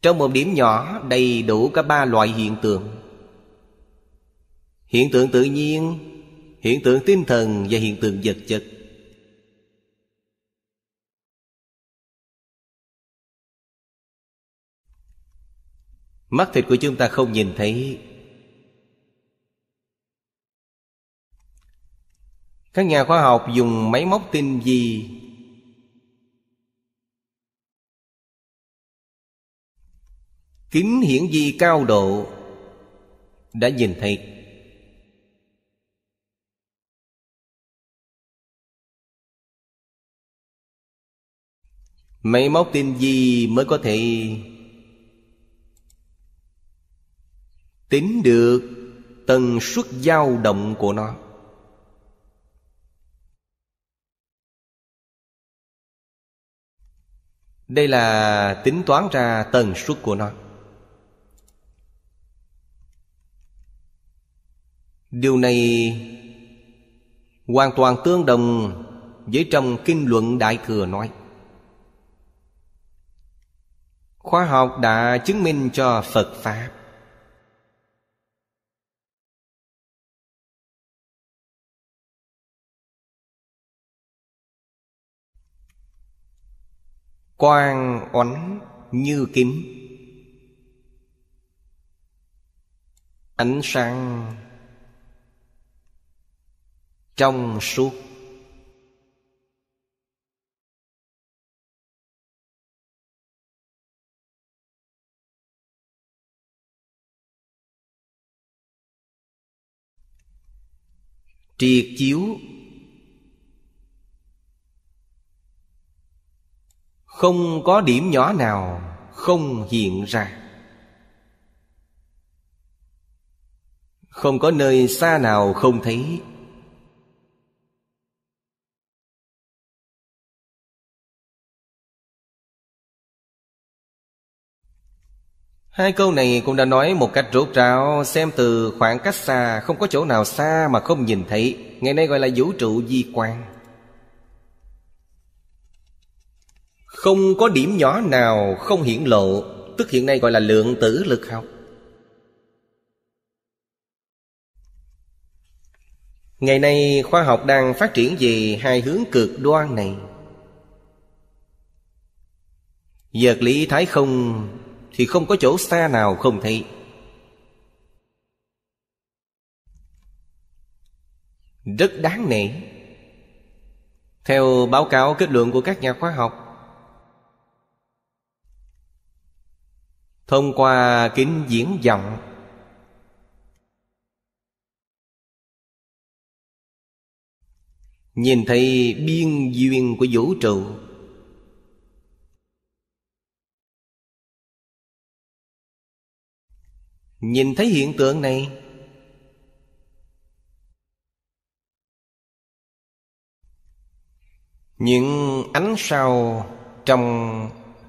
Trong một điểm nhỏ đầy đủ cả ba loại hiện tượng Hiện tượng tự nhiên, hiện tượng tinh thần và hiện tượng vật chất Mắt thịt của chúng ta không nhìn thấy Các nhà khoa học dùng máy móc tinh vi Kính hiển vi cao độ Đã nhìn thấy Máy móc tinh vi mới có thể tính được tần suất dao động của nó đây là tính toán ra tần suất của nó điều này hoàn toàn tương đồng với trong kinh luận đại thừa nói khoa học đã chứng minh cho phật pháp Quang oánh như kiếm Ánh sáng Trong suốt triệt chiếu không có điểm nhỏ nào không hiện ra không có nơi xa nào không thấy Hai câu này cũng đã nói một cách rốt ráo Xem từ khoảng cách xa Không có chỗ nào xa mà không nhìn thấy Ngày nay gọi là vũ trụ di quang. không có điểm nhỏ nào không hiển lộ tức hiện nay gọi là lượng tử lực học ngày nay khoa học đang phát triển về hai hướng cực đoan này vật lý thái không thì không có chỗ xa nào không thấy rất đáng nể theo báo cáo kết luận của các nhà khoa học thông qua kính diễn vọng nhìn thấy biên duyên của vũ trụ nhìn thấy hiện tượng này những ánh sao trong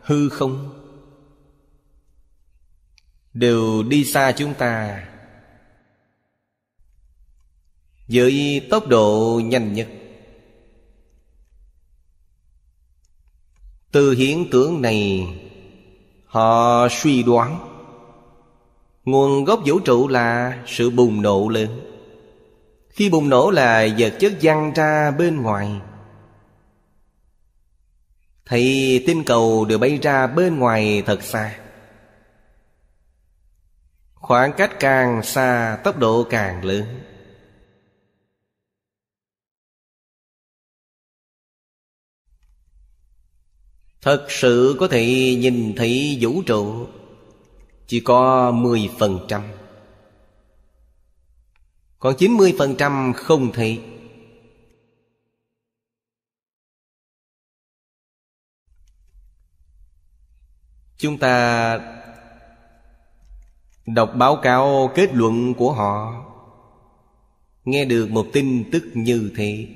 hư không đều đi xa chúng ta với tốc độ nhanh nhất từ hiện tượng này họ suy đoán nguồn gốc vũ trụ là sự bùng nổ lớn khi bùng nổ là vật chất văng ra bên ngoài Thì tinh cầu được bay ra bên ngoài thật xa Khoảng cách càng xa tốc độ càng lớn Thật sự có thể nhìn thấy vũ trụ Chỉ có 10% Còn 90% không thấy Chúng ta Đọc báo cáo kết luận của họ Nghe được một tin tức như thế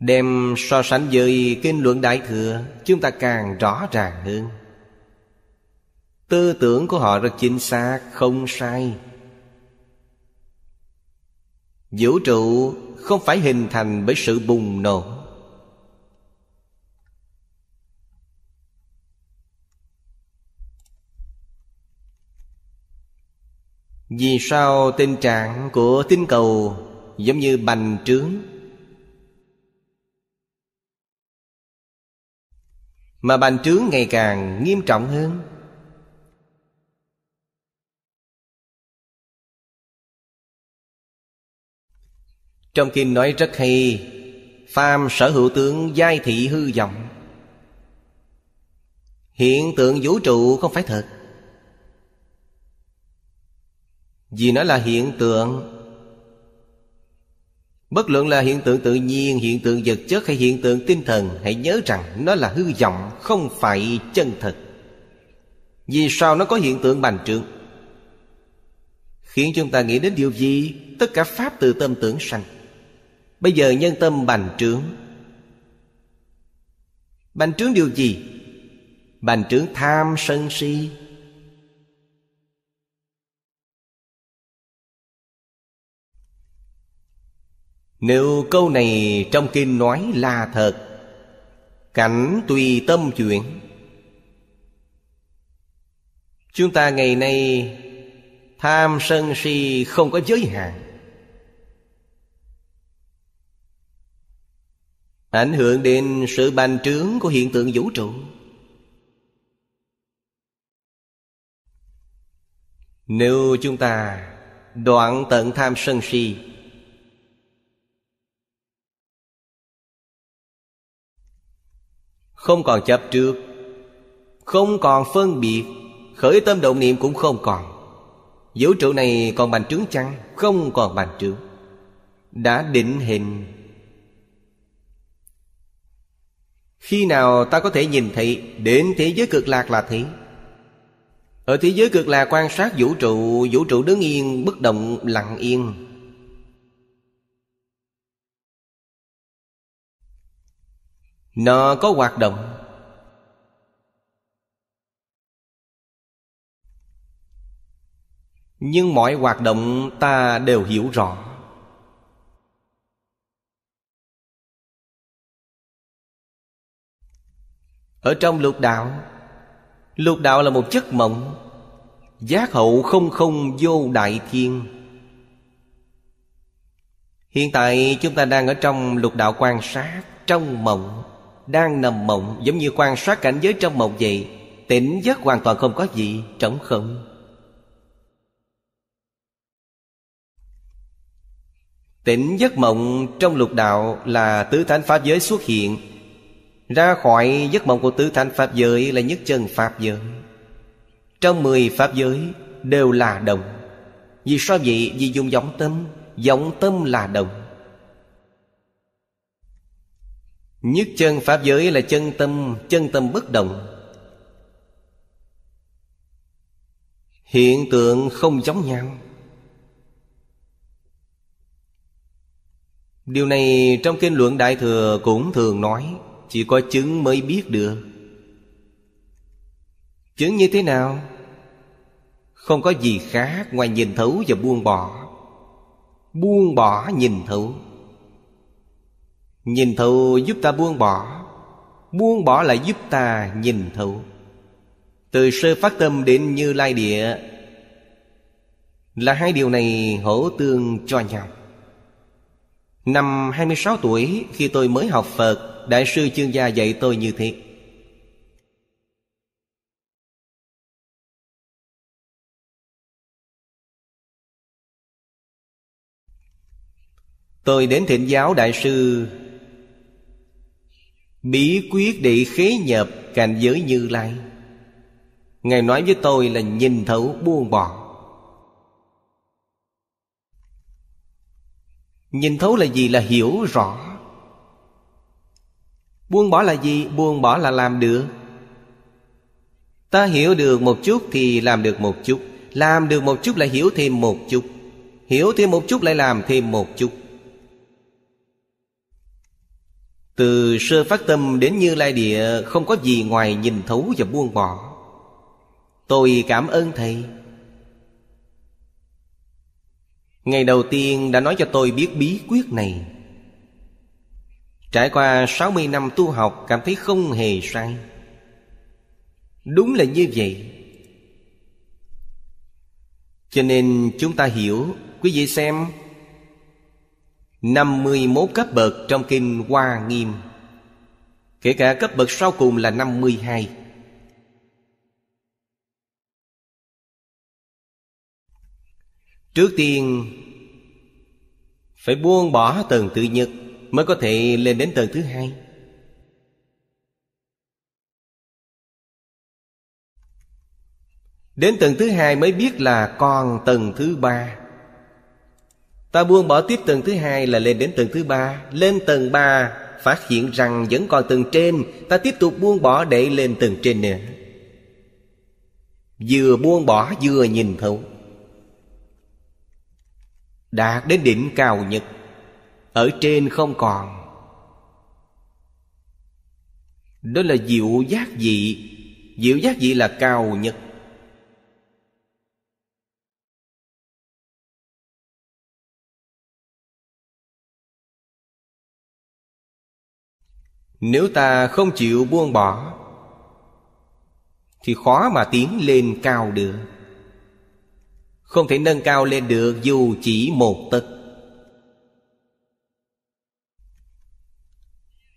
Đem so sánh với kinh luận đại thừa Chúng ta càng rõ ràng hơn Tư tưởng của họ rất chính xác Không sai Vũ trụ không phải hình thành bởi sự bùng nổ Vì sao tình trạng của tinh cầu giống như bành trướng Mà bành trướng ngày càng nghiêm trọng hơn Trong kinh nói rất hay Phàm sở hữu tướng giai thị hư vọng Hiện tượng vũ trụ không phải thật Vì nó là hiện tượng Bất luận là hiện tượng tự nhiên, hiện tượng vật chất hay hiện tượng tinh thần Hãy nhớ rằng nó là hư vọng, không phải chân thật Vì sao nó có hiện tượng bành trướng? Khiến chúng ta nghĩ đến điều gì? Tất cả pháp từ tâm tưởng sanh Bây giờ nhân tâm bành trướng Bành trướng điều gì? Bành trướng tham sân si Nếu câu này trong kinh nói là thật Cảnh tùy tâm chuyển Chúng ta ngày nay Tham sân si không có giới hạn Ảnh hưởng đến sự bành trướng của hiện tượng vũ trụ Nếu chúng ta đoạn tận tham sân si không còn chấp trước không còn phân biệt khởi tâm động niệm cũng không còn vũ trụ này còn bành trướng chăng không còn bành trướng đã định hình khi nào ta có thể nhìn thấy đến thế giới cực lạc là thế ở thế giới cực lạc quan sát vũ trụ vũ trụ đứng yên bất động lặng yên nó có hoạt động nhưng mọi hoạt động ta đều hiểu rõ ở trong lục đạo lục đạo là một chất mộng giác hậu không không vô đại thiên hiện tại chúng ta đang ở trong lục đạo quan sát trong mộng đang nằm mộng giống như quan sát cảnh giới trong mộng vậy tỉnh giấc hoàn toàn không có gì trống không tỉnh giấc mộng trong lục đạo là tứ thánh pháp giới xuất hiện ra khỏi giấc mộng của tứ thánh pháp giới là nhất chân pháp giới trong mười pháp giới đều là đồng vì sao vậy vì dùng giọng tâm giọng tâm là đồng Nhất chân Pháp giới là chân tâm Chân tâm bất động Hiện tượng không giống nhau Điều này trong kinh luận Đại Thừa cũng thường nói Chỉ có chứng mới biết được Chứng như thế nào? Không có gì khác ngoài nhìn thấu và buông bỏ Buông bỏ nhìn thấu Nhìn thấu giúp ta buông bỏ Buông bỏ lại giúp ta nhìn thấu Từ sơ phát tâm đến như lai địa Là hai điều này hỗ tương cho nhau Năm 26 tuổi khi tôi mới học Phật Đại sư chương gia dạy tôi như thế Tôi đến thịnh giáo đại sư Bí quyết để khế nhập cảnh giới như lai Ngài nói với tôi là nhìn thấu buông bỏ Nhìn thấu là gì là hiểu rõ Buông bỏ là gì? Buông bỏ là làm được Ta hiểu được một chút thì làm được một chút Làm được một chút là hiểu thêm một chút Hiểu thêm một chút lại làm thêm một chút Từ sơ phát tâm đến như lai địa Không có gì ngoài nhìn thấu và buông bỏ Tôi cảm ơn Thầy Ngày đầu tiên đã nói cho tôi biết bí quyết này Trải qua 60 năm tu học cảm thấy không hề sai Đúng là như vậy Cho nên chúng ta hiểu Quý vị xem 51 cấp bậc trong kinh Hoa Nghiêm Kể cả cấp bậc sau cùng là 52 Trước tiên Phải buông bỏ tầng thứ nhất Mới có thể lên đến tầng thứ hai Đến tầng thứ hai mới biết là còn tầng thứ ba Ta buông bỏ tiếp tầng thứ hai là lên đến tầng thứ ba Lên tầng ba Phát hiện rằng vẫn còn tầng trên Ta tiếp tục buông bỏ để lên tầng trên nữa Vừa buông bỏ vừa nhìn thấu Đạt đến đỉnh cao nhất Ở trên không còn Đó là diệu giác dị Diệu giác dị là cao nhất Nếu ta không chịu buông bỏ Thì khó mà tiến lên cao được Không thể nâng cao lên được dù chỉ một tấc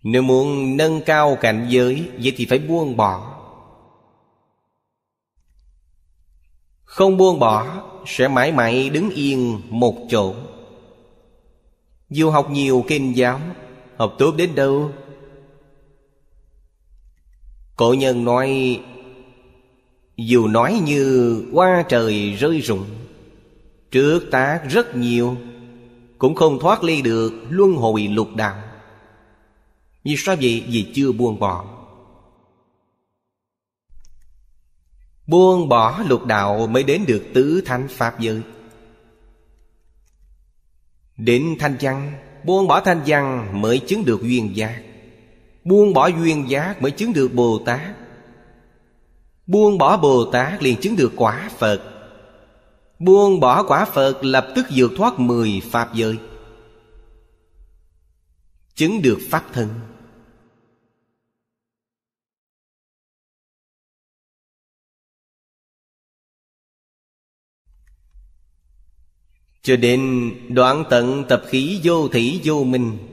Nếu muốn nâng cao cảnh giới Vậy thì phải buông bỏ Không buông bỏ Sẽ mãi mãi đứng yên một chỗ Dù học nhiều kinh giáo Học tốt đến đâu Cổ nhân nói Dù nói như qua trời rơi rụng Trước tác rất nhiều Cũng không thoát ly được luân hồi lục đạo Vì sao vậy? Vì chưa buông bỏ Buông bỏ lục đạo mới đến được tứ thanh pháp giới Đến thanh văn Buông bỏ thanh văn mới chứng được duyên giác Buông bỏ duyên giác mới chứng được Bồ Tát Buông bỏ Bồ Tát liền chứng được quả Phật Buông bỏ quả Phật lập tức vượt thoát mười Pháp giới Chứng được Pháp thân Cho đến đoạn tận tập khí vô thủy vô minh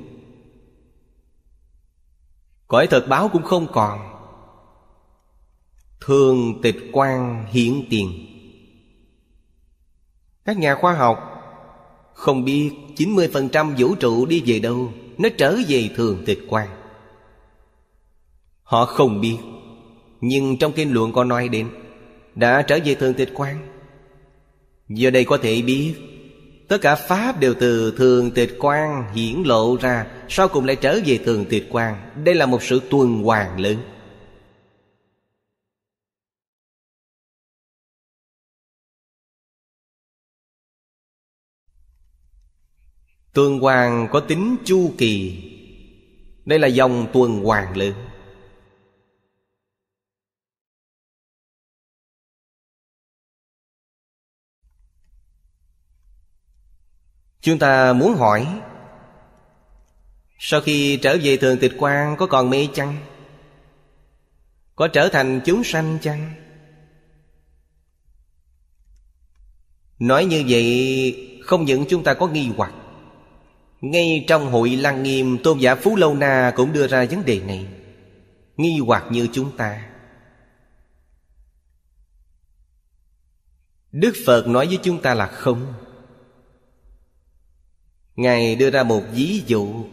Cõi thật báo cũng không còn Thường tịch quan hiển tiền Các nhà khoa học không biết 90% vũ trụ đi về đâu Nó trở về thường tịch quan Họ không biết Nhưng trong kinh luận có nói đến Đã trở về thường tịch quan Giờ đây có thể biết Tất cả Pháp đều từ thường tịch quan hiển lộ ra Sau cùng lại trở về thường tịch quan Đây là một sự tuần hoàn lớn Tuần hoàn có tính chu kỳ Đây là dòng tuần hoàn lớn Chúng ta muốn hỏi Sau khi trở về thường tịch quan có còn mê chăng? Có trở thành chúng sanh chăng? Nói như vậy không những chúng ta có nghi hoặc Ngay trong hội lăng nghiêm Tôn giả Phú Lâu Na cũng đưa ra vấn đề này Nghi hoặc như chúng ta Đức Phật nói với chúng ta là không Ngài đưa ra một ví dụ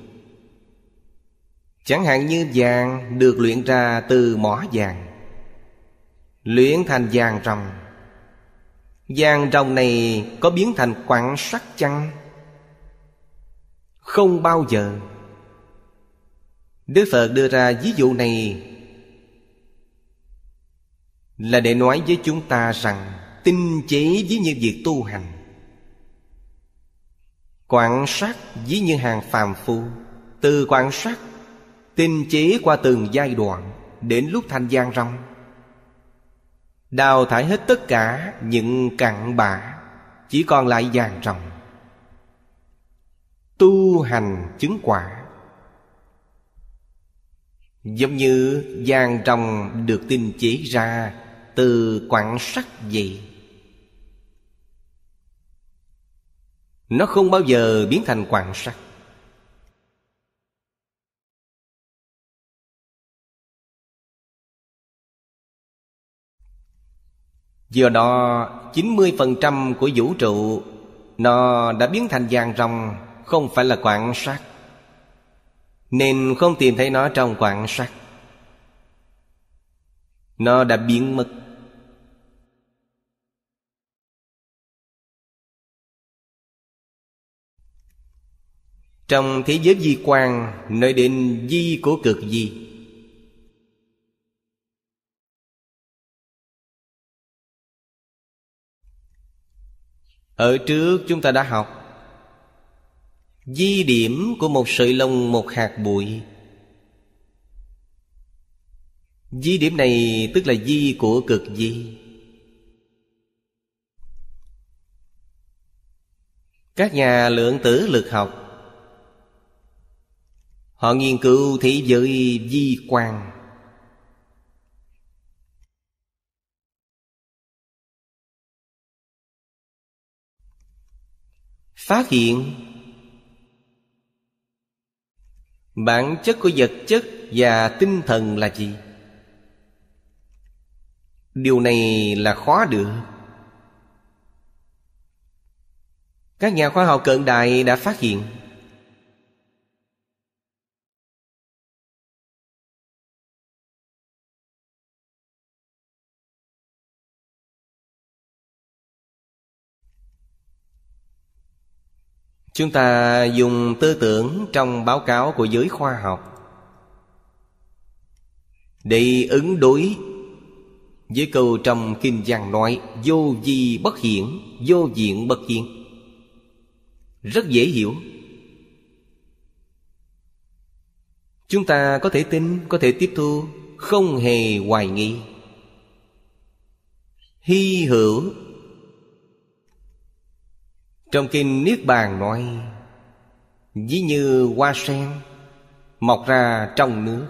Chẳng hạn như vàng được luyện ra từ mỏ vàng Luyện thành vàng rồng Vàng rồng này có biến thành quặng sắt chăng? Không bao giờ Đức Phật đưa ra ví dụ này Là để nói với chúng ta rằng Tinh chế với những việc tu hành Quan sát dĩ như hàng phàm phu Từ quan sát Tinh chế qua từng giai đoạn Đến lúc thanh gian rong Đào thải hết tất cả những cặn bã Chỉ còn lại vàng rồng Tu hành chứng quả Giống như vàng rồng được tinh chế ra Từ quan sát vậy Nó không bao giờ biến thành quặng sắt Do đó 90% của vũ trụ Nó đã biến thành vàng rồng Không phải là quạng sắt Nên không tìm thấy nó trong quạng sắt Nó đã biến mất Trong thế giới di quan Nơi định di của cực di Ở trước chúng ta đã học Di điểm của một sợi lông một hạt bụi Di điểm này tức là di của cực di Các nhà lượng tử lực học Họ nghiên cứu thế giới di quan Phát hiện Bản chất của vật chất và tinh thần là gì? Điều này là khó được Các nhà khoa học cận đại đã phát hiện Chúng ta dùng tư tưởng trong báo cáo của giới khoa học Để ứng đối với câu trong Kinh Giang nói Vô di bất hiển, vô diện bất hiển Rất dễ hiểu Chúng ta có thể tin, có thể tiếp thu Không hề hoài nghi Hy hữu trong kinh Niết Bàn nói Ví như hoa sen Mọc ra trong nước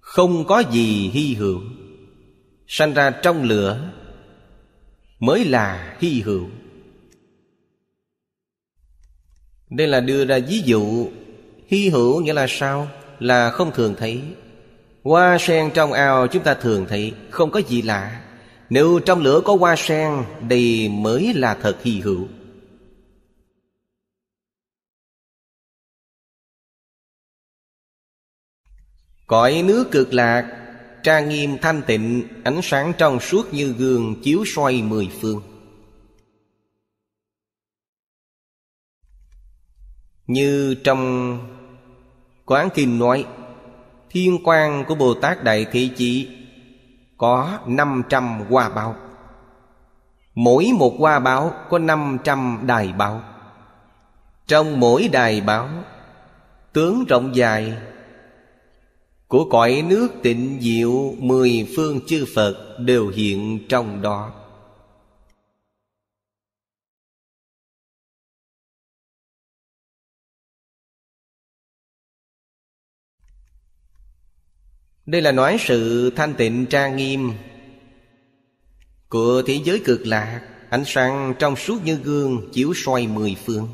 Không có gì hy hữu Sanh ra trong lửa Mới là hy hữu Đây là đưa ra ví dụ Hy hữu nghĩa là sao? Là không thường thấy Hoa sen trong ao chúng ta thường thấy Không có gì lạ Nếu trong lửa có hoa sen Đây mới là thật hy hữu Cõi nước cực lạc Trang nghiêm thanh tịnh Ánh sáng trong suốt như gương Chiếu xoay mười phương Như trong Quán kinh nói Thiên quan của Bồ Tát Đại Thị Chỉ Có năm trăm hoa báo Mỗi một hoa báo có năm trăm đài báo Trong mỗi đài báo Tướng rộng dài của cõi nước tịnh diệu Mười phương chư Phật đều hiện trong đó Đây là nói sự thanh tịnh trang nghiêm Của thế giới cực lạc Ánh sáng trong suốt như gương chiếu soi mười phương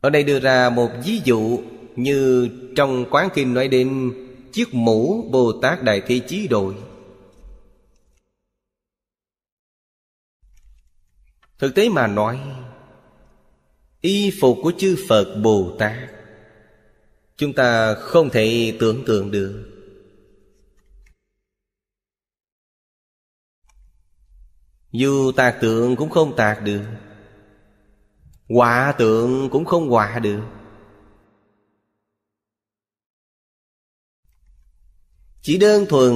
Ở đây đưa ra một ví dụ như trong Quán Kinh nói đến Chiếc mũ Bồ Tát Đại thi Chí đội Thực tế mà nói Y phục của chư Phật Bồ Tát Chúng ta không thể tưởng tượng được Dù tạc tượng cũng không tạc được Họa tượng cũng không họa được Chỉ đơn thuần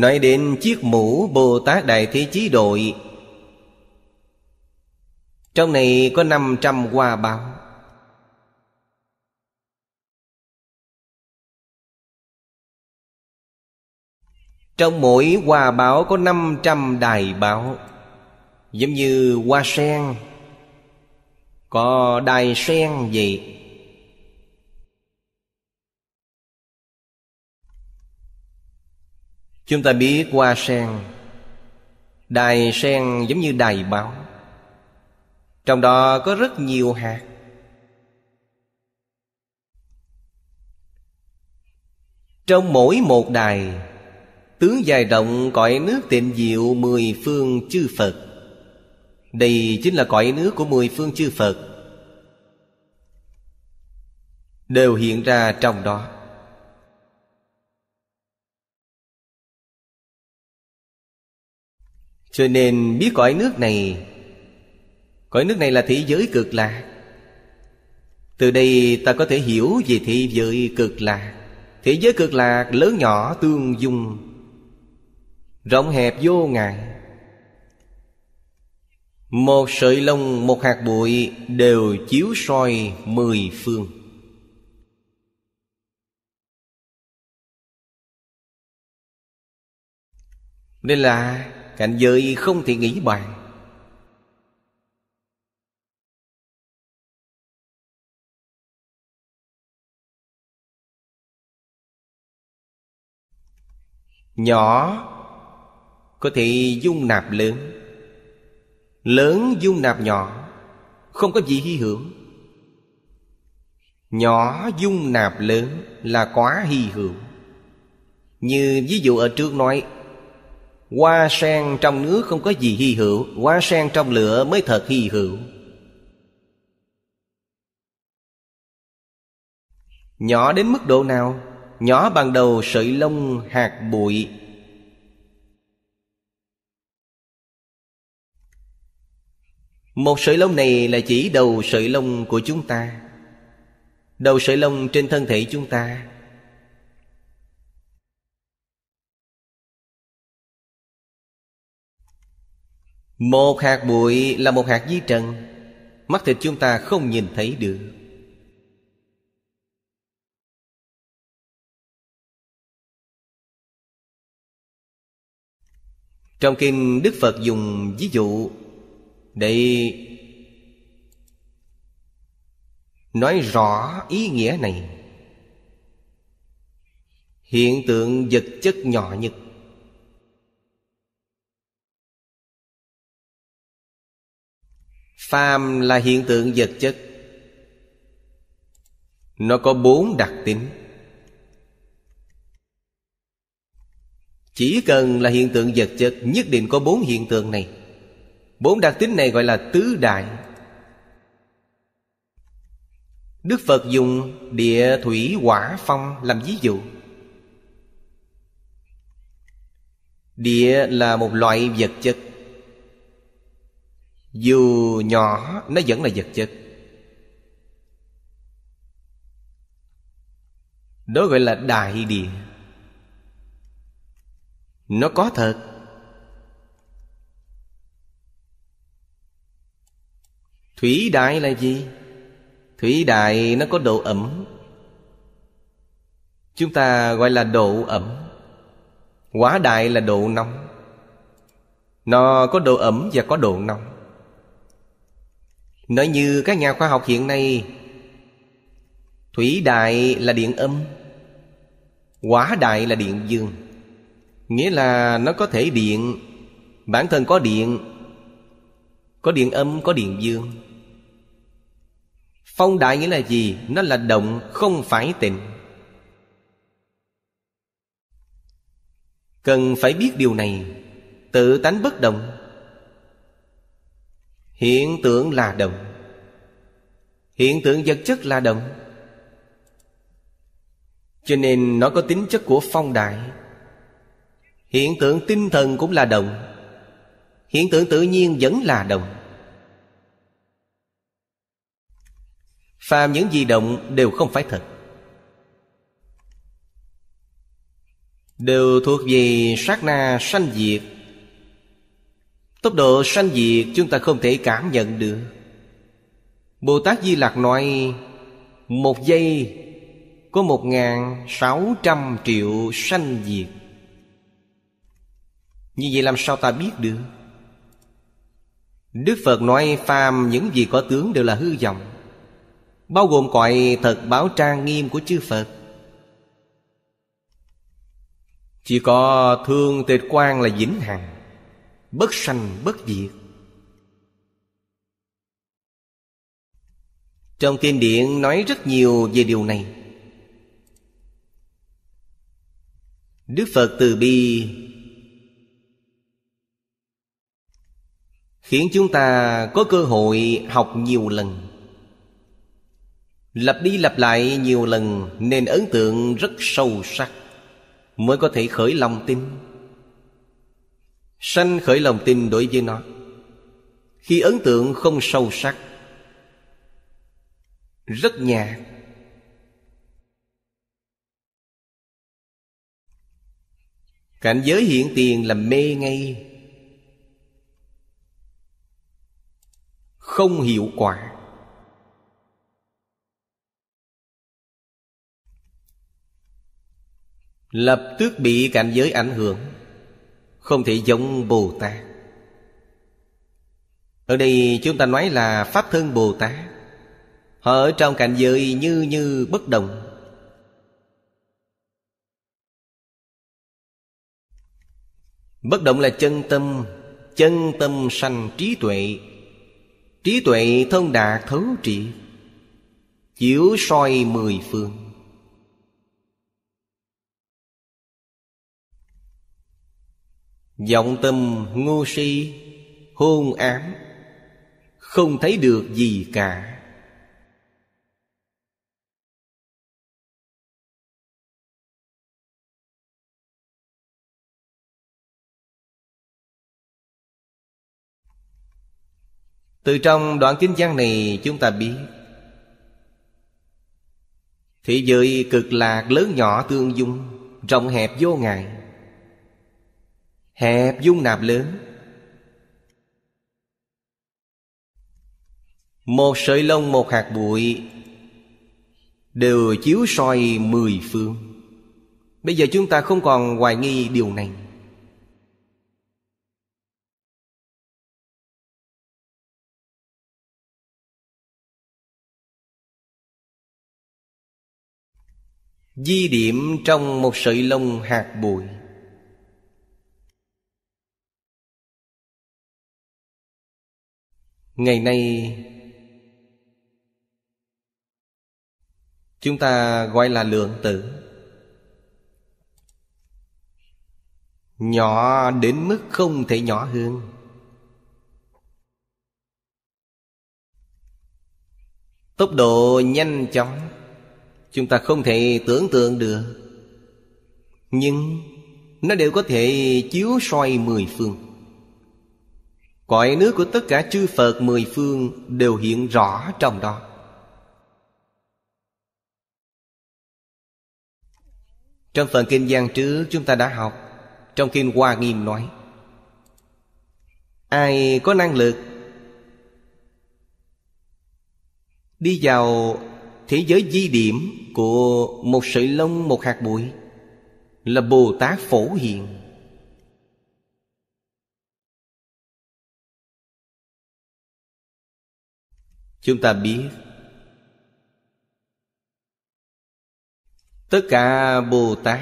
nói đến chiếc mũ Bồ Tát Đại Thế Chí đội Trong này có 500 hoa báo Trong mỗi hoa báo có 500 đài báo Giống như hoa sen Có đài sen vậy Chúng ta biết hoa sen Đài sen giống như đài báo Trong đó có rất nhiều hạt Trong mỗi một đài Tướng dài động cõi nước tịnh diệu mười phương chư Phật Đây chính là cõi nước của mười phương chư Phật Đều hiện ra trong đó Cho nên biết cõi nước này Cõi nước này là thế giới cực lạc Từ đây ta có thể hiểu về thế giới cực lạc Thế giới cực lạc lớn nhỏ tương dung Rộng hẹp vô ngại Một sợi lông một hạt bụi đều chiếu soi mười phương Nên là cảnh giới không thể nghĩ bàn nhỏ có thể dung nạp lớn lớn dung nạp nhỏ không có gì hy hưởng nhỏ dung nạp lớn là quá hy hưởng như ví dụ ở trước nói Hoa sen trong nước không có gì hy hữu Hoa sen trong lửa mới thật hy hữu Nhỏ đến mức độ nào? Nhỏ bằng đầu sợi lông hạt bụi Một sợi lông này là chỉ đầu sợi lông của chúng ta Đầu sợi lông trên thân thể chúng ta Một hạt bụi là một hạt di trần Mắt thịt chúng ta không nhìn thấy được Trong kinh Đức Phật dùng ví dụ Để Nói rõ ý nghĩa này Hiện tượng vật chất nhỏ nhất phàm là hiện tượng vật chất nó có bốn đặc tính chỉ cần là hiện tượng vật chất nhất định có bốn hiện tượng này bốn đặc tính này gọi là tứ đại đức phật dùng địa thủy hỏa phong làm ví dụ địa là một loại vật chất dù nhỏ nó vẫn là vật chất Đó gọi là đại địa Nó có thật Thủy đại là gì? Thủy đại nó có độ ẩm Chúng ta gọi là độ ẩm Quả đại là độ nóng Nó có độ ẩm và có độ nóng nói như các nhà khoa học hiện nay thủy đại là điện âm quả đại là điện dương nghĩa là nó có thể điện bản thân có điện có điện âm có điện dương phong đại nghĩa là gì nó là động không phải tịnh cần phải biết điều này tự tánh bất động hiện tượng là động hiện tượng vật chất là động cho nên nó có tính chất của phong đại hiện tượng tinh thần cũng là động hiện tượng tự nhiên vẫn là động phàm những gì động đều không phải thật đều thuộc về sát na sanh diệt Tốc độ sanh diệt chúng ta không thể cảm nhận được Bồ Tát Di Lặc nói Một giây có một ngàn sáu trăm triệu sanh diệt Như vậy làm sao ta biết được Đức Phật nói phàm những gì có tướng đều là hư vọng Bao gồm cõi thật báo trang nghiêm của chư Phật Chỉ có thương tịch quan là vĩnh hằng bất sanh bất diệt trong kinh điển nói rất nhiều về điều này đức phật từ bi khiến chúng ta có cơ hội học nhiều lần lặp đi lặp lại nhiều lần nên ấn tượng rất sâu sắc mới có thể khởi lòng tin sanh khởi lòng tin đối với nó khi ấn tượng không sâu sắc rất nhạt cảnh giới hiện tiền là mê ngay không hiệu quả lập tức bị cảnh giới ảnh hưởng không thể giống Bồ Tát Ở đây chúng ta nói là Pháp thân Bồ Tát Họ ở trong cảnh giới như như bất động Bất động là chân tâm Chân tâm sanh trí tuệ Trí tuệ thông đạt thấu trị Chiếu soi mười phương vọng tâm ngu si hôn ám không thấy được gì cả từ trong đoạn kinh văn này chúng ta biết Thị giới cực lạc lớn nhỏ tương dung Rộng hẹp vô ngại hẹp dung nạp lớn một sợi lông một hạt bụi đều chiếu soi mười phương bây giờ chúng ta không còn hoài nghi điều này di điểm trong một sợi lông hạt bụi ngày nay chúng ta gọi là lượng tử nhỏ đến mức không thể nhỏ hơn tốc độ nhanh chóng chúng ta không thể tưởng tượng được nhưng nó đều có thể chiếu soi mười phương Cõi nước của tất cả chư Phật mười phương đều hiện rõ trong đó Trong phần kinh gian trước chúng ta đã học Trong kinh Hoa Nghiêm nói Ai có năng lực Đi vào thế giới di điểm Của một sợi lông một hạt bụi Là Bồ Tát Phổ Hiện chúng ta biết tất cả bồ tát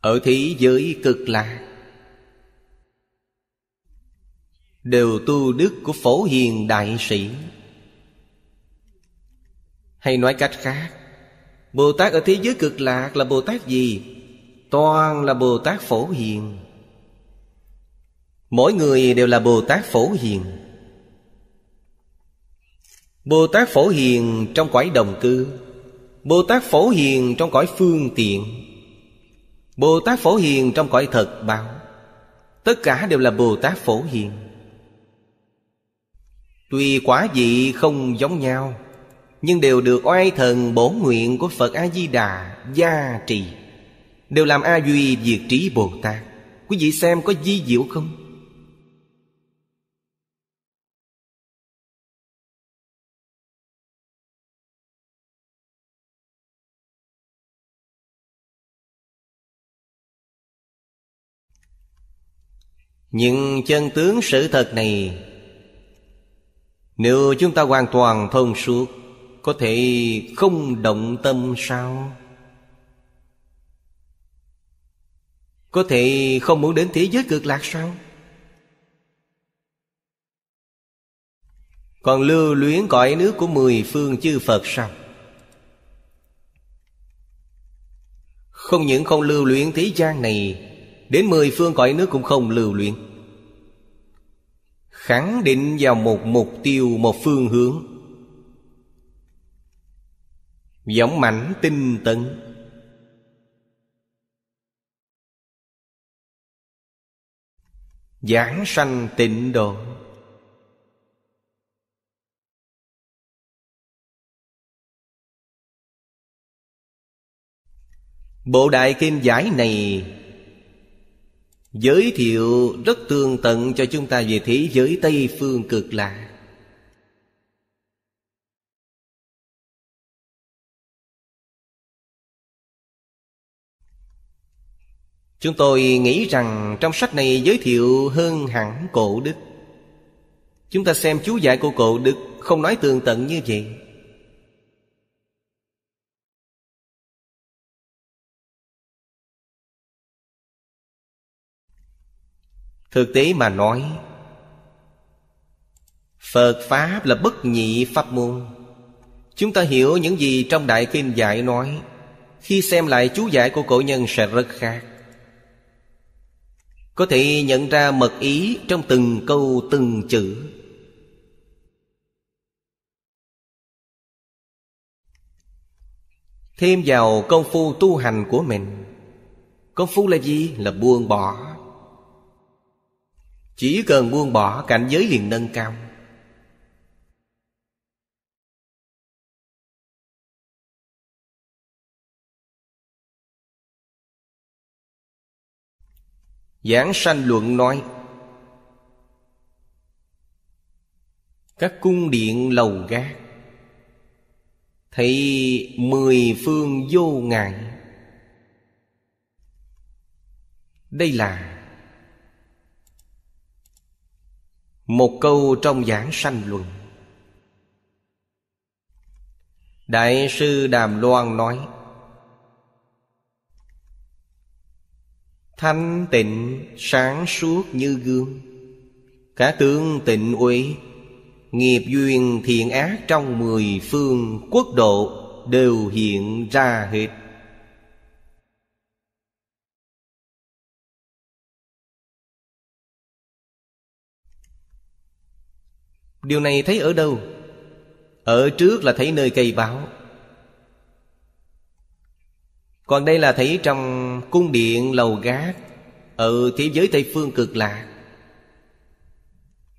ở thế giới cực lạc đều tu đức của phổ hiền đại sĩ hay nói cách khác bồ tát ở thế giới cực lạc là bồ tát gì toàn là bồ tát phổ hiền Mỗi người đều là Bồ Tát Phổ Hiền Bồ Tát Phổ Hiền trong cõi đồng cư Bồ Tát Phổ Hiền trong cõi phương tiện Bồ Tát Phổ Hiền trong cõi thật báo Tất cả đều là Bồ Tát Phổ Hiền Tuy quả vị không giống nhau Nhưng đều được oai thần bổ nguyện của Phật A-di-đà gia trì Đều làm A-duy diệt trí Bồ Tát Quý vị xem có di diệu không? Những chân tướng sự thật này Nếu chúng ta hoàn toàn thông suốt Có thể không động tâm sao? Có thể không muốn đến thế giới cực lạc sao? Còn lưu luyến cõi nước của mười phương chư Phật sao? Không những không lưu luyện thế gian này Đến mười phương cõi nước cũng không lưu luyện Khẳng định vào một mục tiêu Một phương hướng Giọng mạnh tinh tấn Giảng sanh tịnh độ Bộ đại kinh giải này Giới thiệu rất tường tận cho chúng ta về thế giới Tây Phương cực lạc Chúng tôi nghĩ rằng trong sách này giới thiệu hơn hẳn cổ đức Chúng ta xem chú giải của cổ đức không nói tường tận như vậy Thực tế mà nói Phật Pháp là bất nhị pháp môn Chúng ta hiểu những gì trong Đại Kinh giải nói Khi xem lại chú giải của cổ nhân sẽ rất khác Có thể nhận ra mật ý trong từng câu từng chữ Thêm vào công phu tu hành của mình Công phu là gì? Là buông bỏ chỉ cần buông bỏ cảnh giới liền nâng cao Giảng sanh luận nói Các cung điện lầu gác Thấy mười phương vô ngại Đây là Một câu trong giảng sanh luận Đại sư Đàm Loan nói Thanh tịnh sáng suốt như gương Cả tướng tịnh uy Nghiệp duyên thiện ác trong mười phương quốc độ Đều hiện ra hết Điều này thấy ở đâu? Ở trước là thấy nơi cây báo Còn đây là thấy trong cung điện lầu gác Ở thế giới Tây Phương cực lạ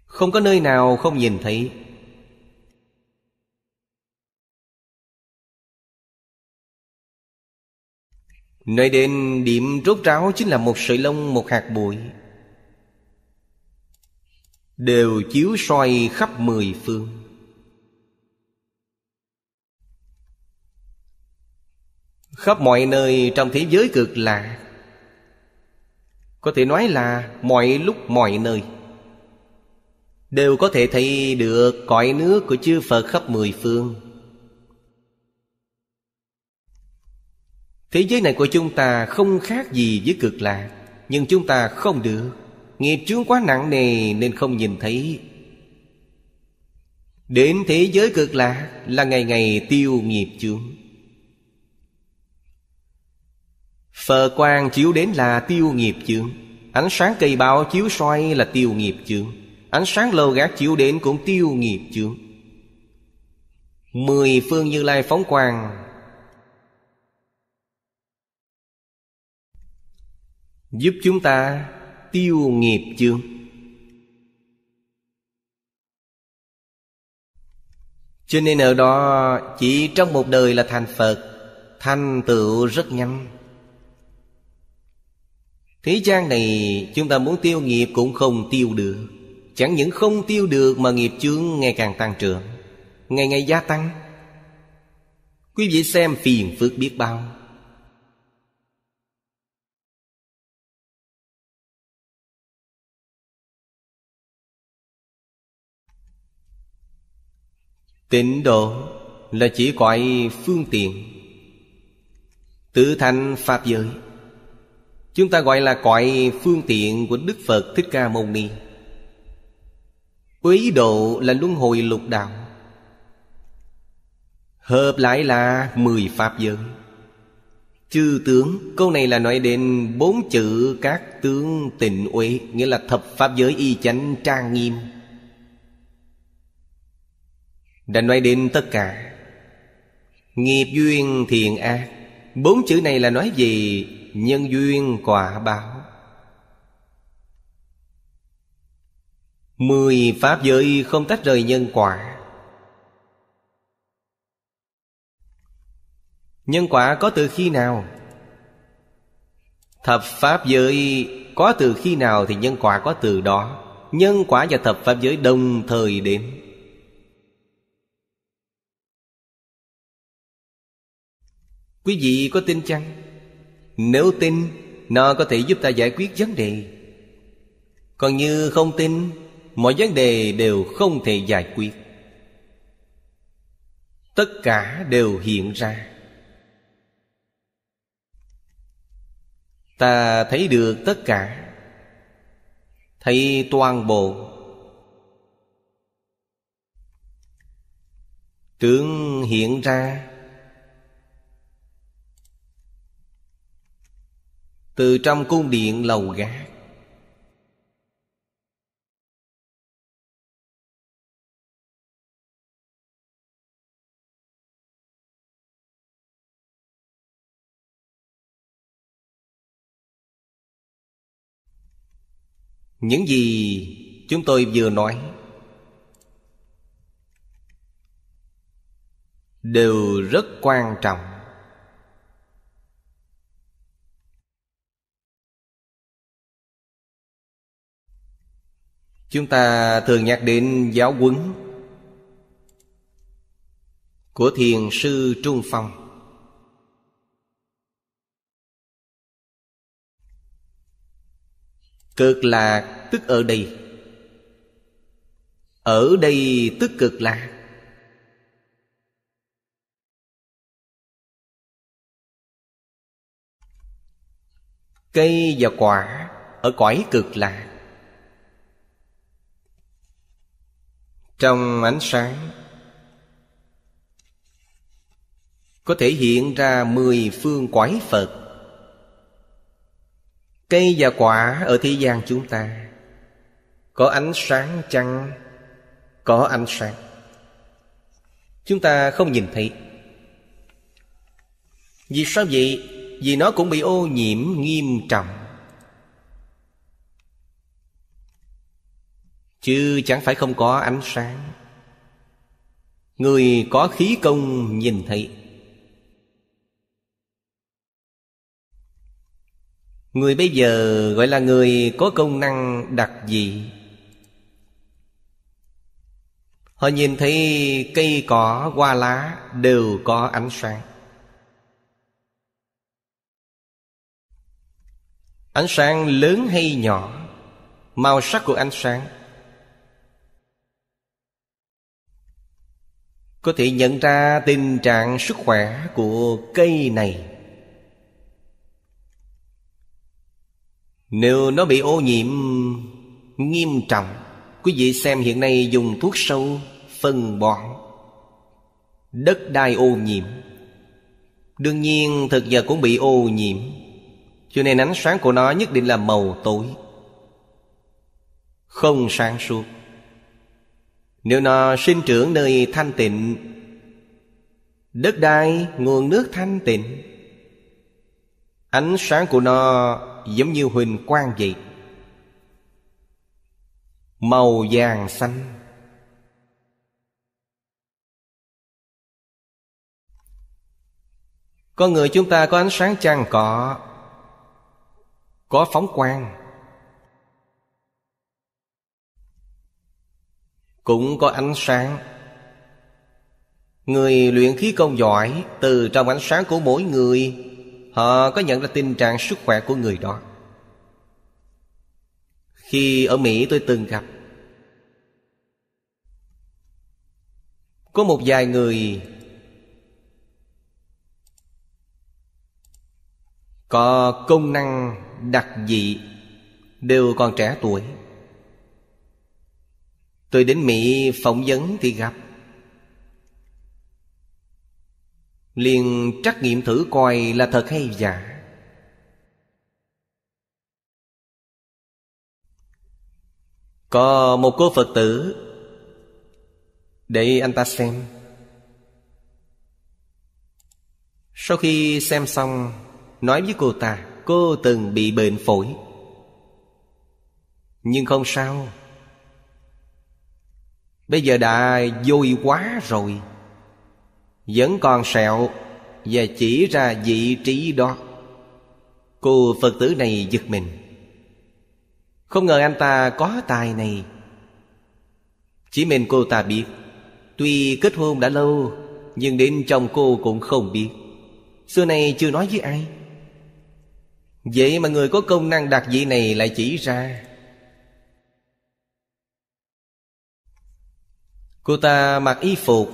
Không có nơi nào không nhìn thấy Nơi đến điểm rốt ráo chính là một sợi lông một hạt bụi đều chiếu soi khắp mười phương khắp mọi nơi trong thế giới cực lạ có thể nói là mọi lúc mọi nơi đều có thể thấy được cõi nước của chư phật khắp mười phương thế giới này của chúng ta không khác gì với cực lạ, nhưng chúng ta không được Nghiệp chướng quá nặng nề nên không nhìn thấy Đến thế giới cực lạc là ngày ngày tiêu nghiệp chướng Phờ quang chiếu đến là tiêu nghiệp chướng Ánh sáng cây bao chiếu xoay là tiêu nghiệp chướng Ánh sáng lâu gác chiếu đến cũng tiêu nghiệp chướng Mười phương như lai phóng quang Giúp chúng ta tiêu nghiệp chương cho nên ở đó chỉ trong một đời là thành phật thành tựu rất nhanh thế gian này chúng ta muốn tiêu nghiệp cũng không tiêu được chẳng những không tiêu được mà nghiệp chướng ngày càng tăng trưởng ngày ngày gia tăng quý vị xem phiền phước biết bao Tịnh độ là chỉ gọi phương tiện Tự thành Pháp giới Chúng ta gọi là gọi phương tiện của Đức Phật Thích Ca Mâu Ni Quý độ là luân hồi lục đạo Hợp lại là mười Pháp giới Chư tướng Câu này là nói đến bốn chữ các tướng tịnh uệ Nghĩa là thập Pháp giới y chánh trang nghiêm đã nói đến tất cả nghiệp duyên thiện ác bốn chữ này là nói gì nhân duyên quả báo mười pháp giới không tách rời nhân quả nhân quả có từ khi nào thập pháp giới có từ khi nào thì nhân quả có từ đó nhân quả và thập pháp giới đồng thời đến Quý vị có tin chăng? Nếu tin Nó có thể giúp ta giải quyết vấn đề Còn như không tin Mọi vấn đề đều không thể giải quyết Tất cả đều hiện ra Ta thấy được tất cả Thấy toàn bộ Tướng hiện ra Từ trong cung điện lầu gác Những gì chúng tôi vừa nói Đều rất quan trọng Chúng ta thường nhắc đến giáo huấn của thiền sư Trung Phong. Cực lạc tức ở đây Ở đây tức cực lạc Cây và quả ở cõi cực lạc trong ánh sáng có thể hiện ra mười phương quái phật cây và quả ở thế gian chúng ta có ánh sáng chăng có ánh sáng chúng ta không nhìn thấy vì sao vậy vì nó cũng bị ô nhiễm nghiêm trọng chứ chẳng phải không có ánh sáng người có khí công nhìn thấy người bây giờ gọi là người có công năng đặc dị họ nhìn thấy cây cỏ hoa lá đều có ánh sáng ánh sáng lớn hay nhỏ màu sắc của ánh sáng có thể nhận ra tình trạng sức khỏe của cây này nếu nó bị ô nhiễm nghiêm trọng quý vị xem hiện nay dùng thuốc sâu phân bón đất đai ô nhiễm đương nhiên thực vật cũng bị ô nhiễm cho nên ánh sáng của nó nhất định là màu tối không sáng suốt nếu nó sinh trưởng nơi thanh tịnh Đất đai nguồn nước thanh tịnh Ánh sáng của nó giống như huỳnh quang vậy Màu vàng xanh Con người chúng ta có ánh sáng chăng có Có phóng quang cũng có ánh sáng người luyện khí công giỏi từ trong ánh sáng của mỗi người họ có nhận ra tình trạng sức khỏe của người đó khi ở mỹ tôi từng gặp có một vài người có công năng đặc dị đều còn trẻ tuổi Tôi đến Mỹ phỏng vấn thì gặp Liền trắc nghiệm thử coi là thật hay giả Có một cô Phật tử Để anh ta xem Sau khi xem xong Nói với cô ta Cô từng bị bệnh phổi Nhưng không sao Bây giờ đã vui quá rồi Vẫn còn sẹo Và chỉ ra vị trí đó Cô Phật tử này giật mình Không ngờ anh ta có tài này Chỉ mình cô ta biết Tuy kết hôn đã lâu Nhưng đến chồng cô cũng không biết Xưa nay chưa nói với ai Vậy mà người có công năng đặc vị này lại chỉ ra Cô ta mặc y phục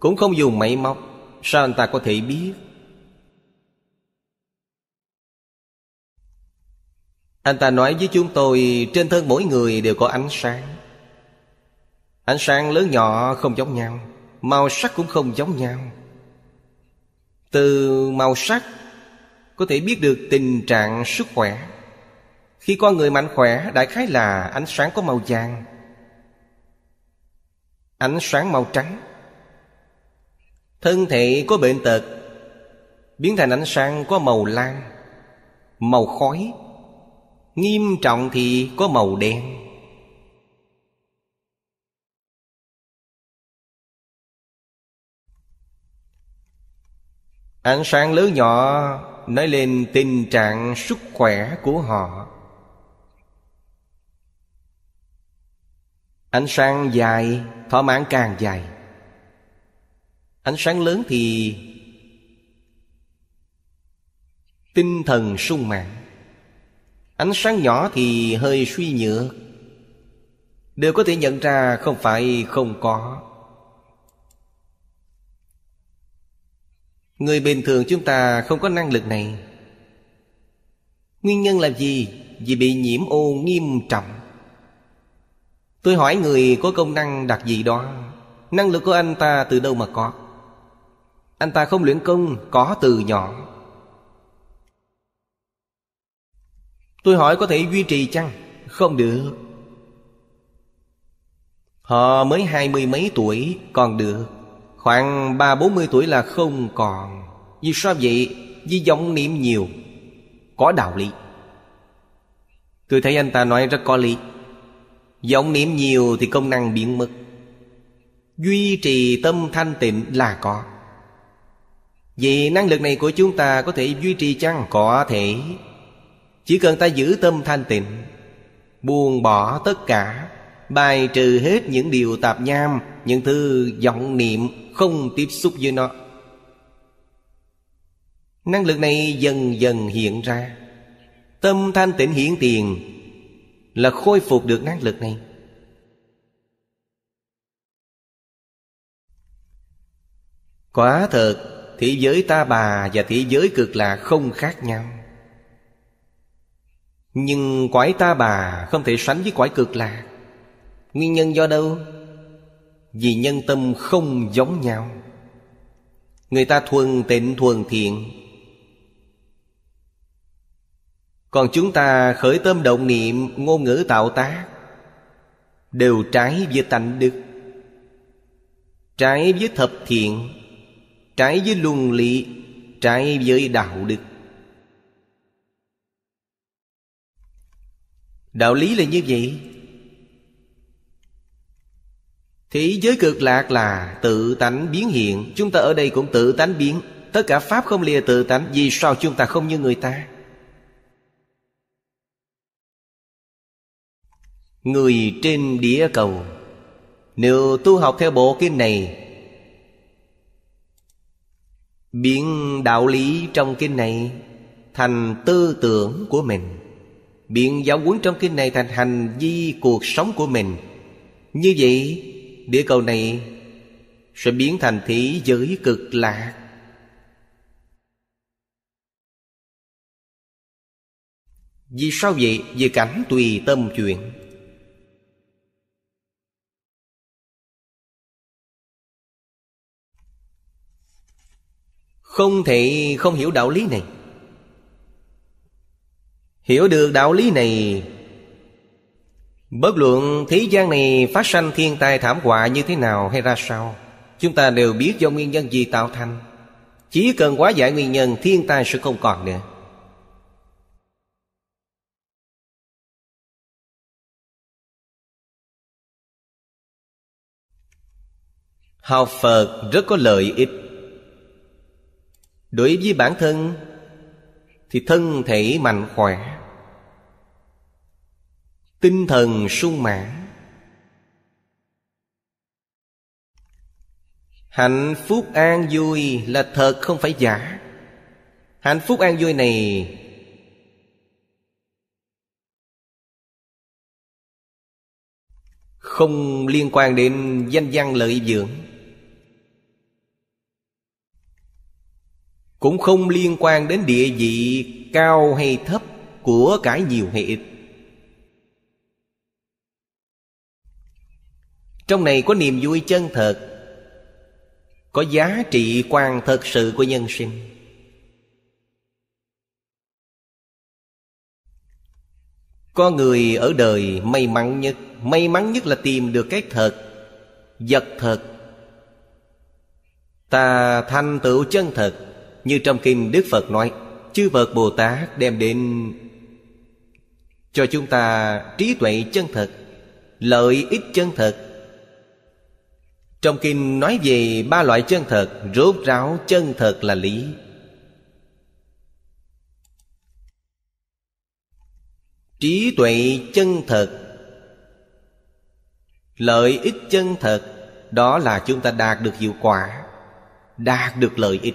Cũng không dùng máy móc Sao anh ta có thể biết Anh ta nói với chúng tôi Trên thân mỗi người đều có ánh sáng Ánh sáng lớn nhỏ không giống nhau Màu sắc cũng không giống nhau Từ màu sắc Có thể biết được tình trạng sức khỏe Khi con người mạnh khỏe Đại khái là ánh sáng có màu vàng ánh sáng màu trắng thân thể có bệnh tật biến thành ánh sáng có màu lam màu khói nghiêm trọng thì có màu đen ánh sáng lớn nhỏ nói lên tình trạng sức khỏe của họ ánh sáng dài thỏa mãn càng dài ánh sáng lớn thì tinh thần sung mãn ánh sáng nhỏ thì hơi suy nhược đều có thể nhận ra không phải không có người bình thường chúng ta không có năng lực này nguyên nhân là gì vì bị nhiễm ô nghiêm trọng Tôi hỏi người có công năng đặc gì đó Năng lực của anh ta từ đâu mà có Anh ta không luyện công Có từ nhỏ Tôi hỏi có thể duy trì chăng Không được Họ mới hai mươi mấy tuổi Còn được Khoảng ba bốn mươi tuổi là không còn Vì sao vậy Vì vọng niệm nhiều Có đạo lý Tôi thấy anh ta nói rất có lý vọng niệm nhiều thì công năng biến mất duy trì tâm thanh tịnh là có vì năng lực này của chúng ta có thể duy trì chăng có thể chỉ cần ta giữ tâm thanh tịnh buông bỏ tất cả bài trừ hết những điều tạp nham những thứ vọng niệm không tiếp xúc với nó năng lực này dần dần hiện ra tâm thanh tịnh hiển tiền là khôi phục được năng lực này quả thật thế giới ta bà và thế giới cực lạc không khác nhau nhưng quái ta bà không thể sánh với quái cực lạc Nguyên nhân do đâu? Vì nhân tâm không giống nhau Người ta thuần tịnh thuần thiện còn chúng ta khởi tâm động niệm ngôn ngữ tạo tác đều trái với tánh đức trái với thập thiện trái với luân lý trái với đạo đức đạo lý là như vậy thế giới cực lạc là tự tánh biến hiện chúng ta ở đây cũng tự tánh biến tất cả pháp không lìa tự tánh vì sao chúng ta không như người ta Người trên đĩa cầu Nếu tu học theo bộ kinh này Biến đạo lý trong kinh này Thành tư tưởng của mình biến giáo huấn trong kinh này thành hành vi cuộc sống của mình Như vậy địa cầu này Sẽ biến thành thế giới cực lạc Vì sao vậy? Vì cảnh tùy tâm chuyện Không thể không hiểu đạo lý này Hiểu được đạo lý này Bất luận thế gian này phát sanh thiên tai thảm họa như thế nào hay ra sao Chúng ta đều biết do nguyên nhân gì tạo thành Chỉ cần quá giải nguyên nhân thiên tai sẽ không còn nữa Học Phật rất có lợi ích đối với bản thân thì thân thể mạnh khỏe tinh thần sung mãn hạnh phúc an vui là thật không phải giả hạnh phúc an vui này không liên quan đến danh văn lợi dưỡng cũng không liên quan đến địa vị cao hay thấp của cải nhiều hay ít trong này có niềm vui chân thật có giá trị quan thật sự của nhân sinh có người ở đời may mắn nhất may mắn nhất là tìm được cái thật vật thật ta thành tựu chân thật như trong kinh Đức Phật nói Chư Phật Bồ Tát đem đến Cho chúng ta trí tuệ chân thật Lợi ích chân thật Trong kinh nói về ba loại chân thật Rốt ráo chân thật là lý Trí tuệ chân thật Lợi ích chân thật Đó là chúng ta đạt được hiệu quả Đạt được lợi ích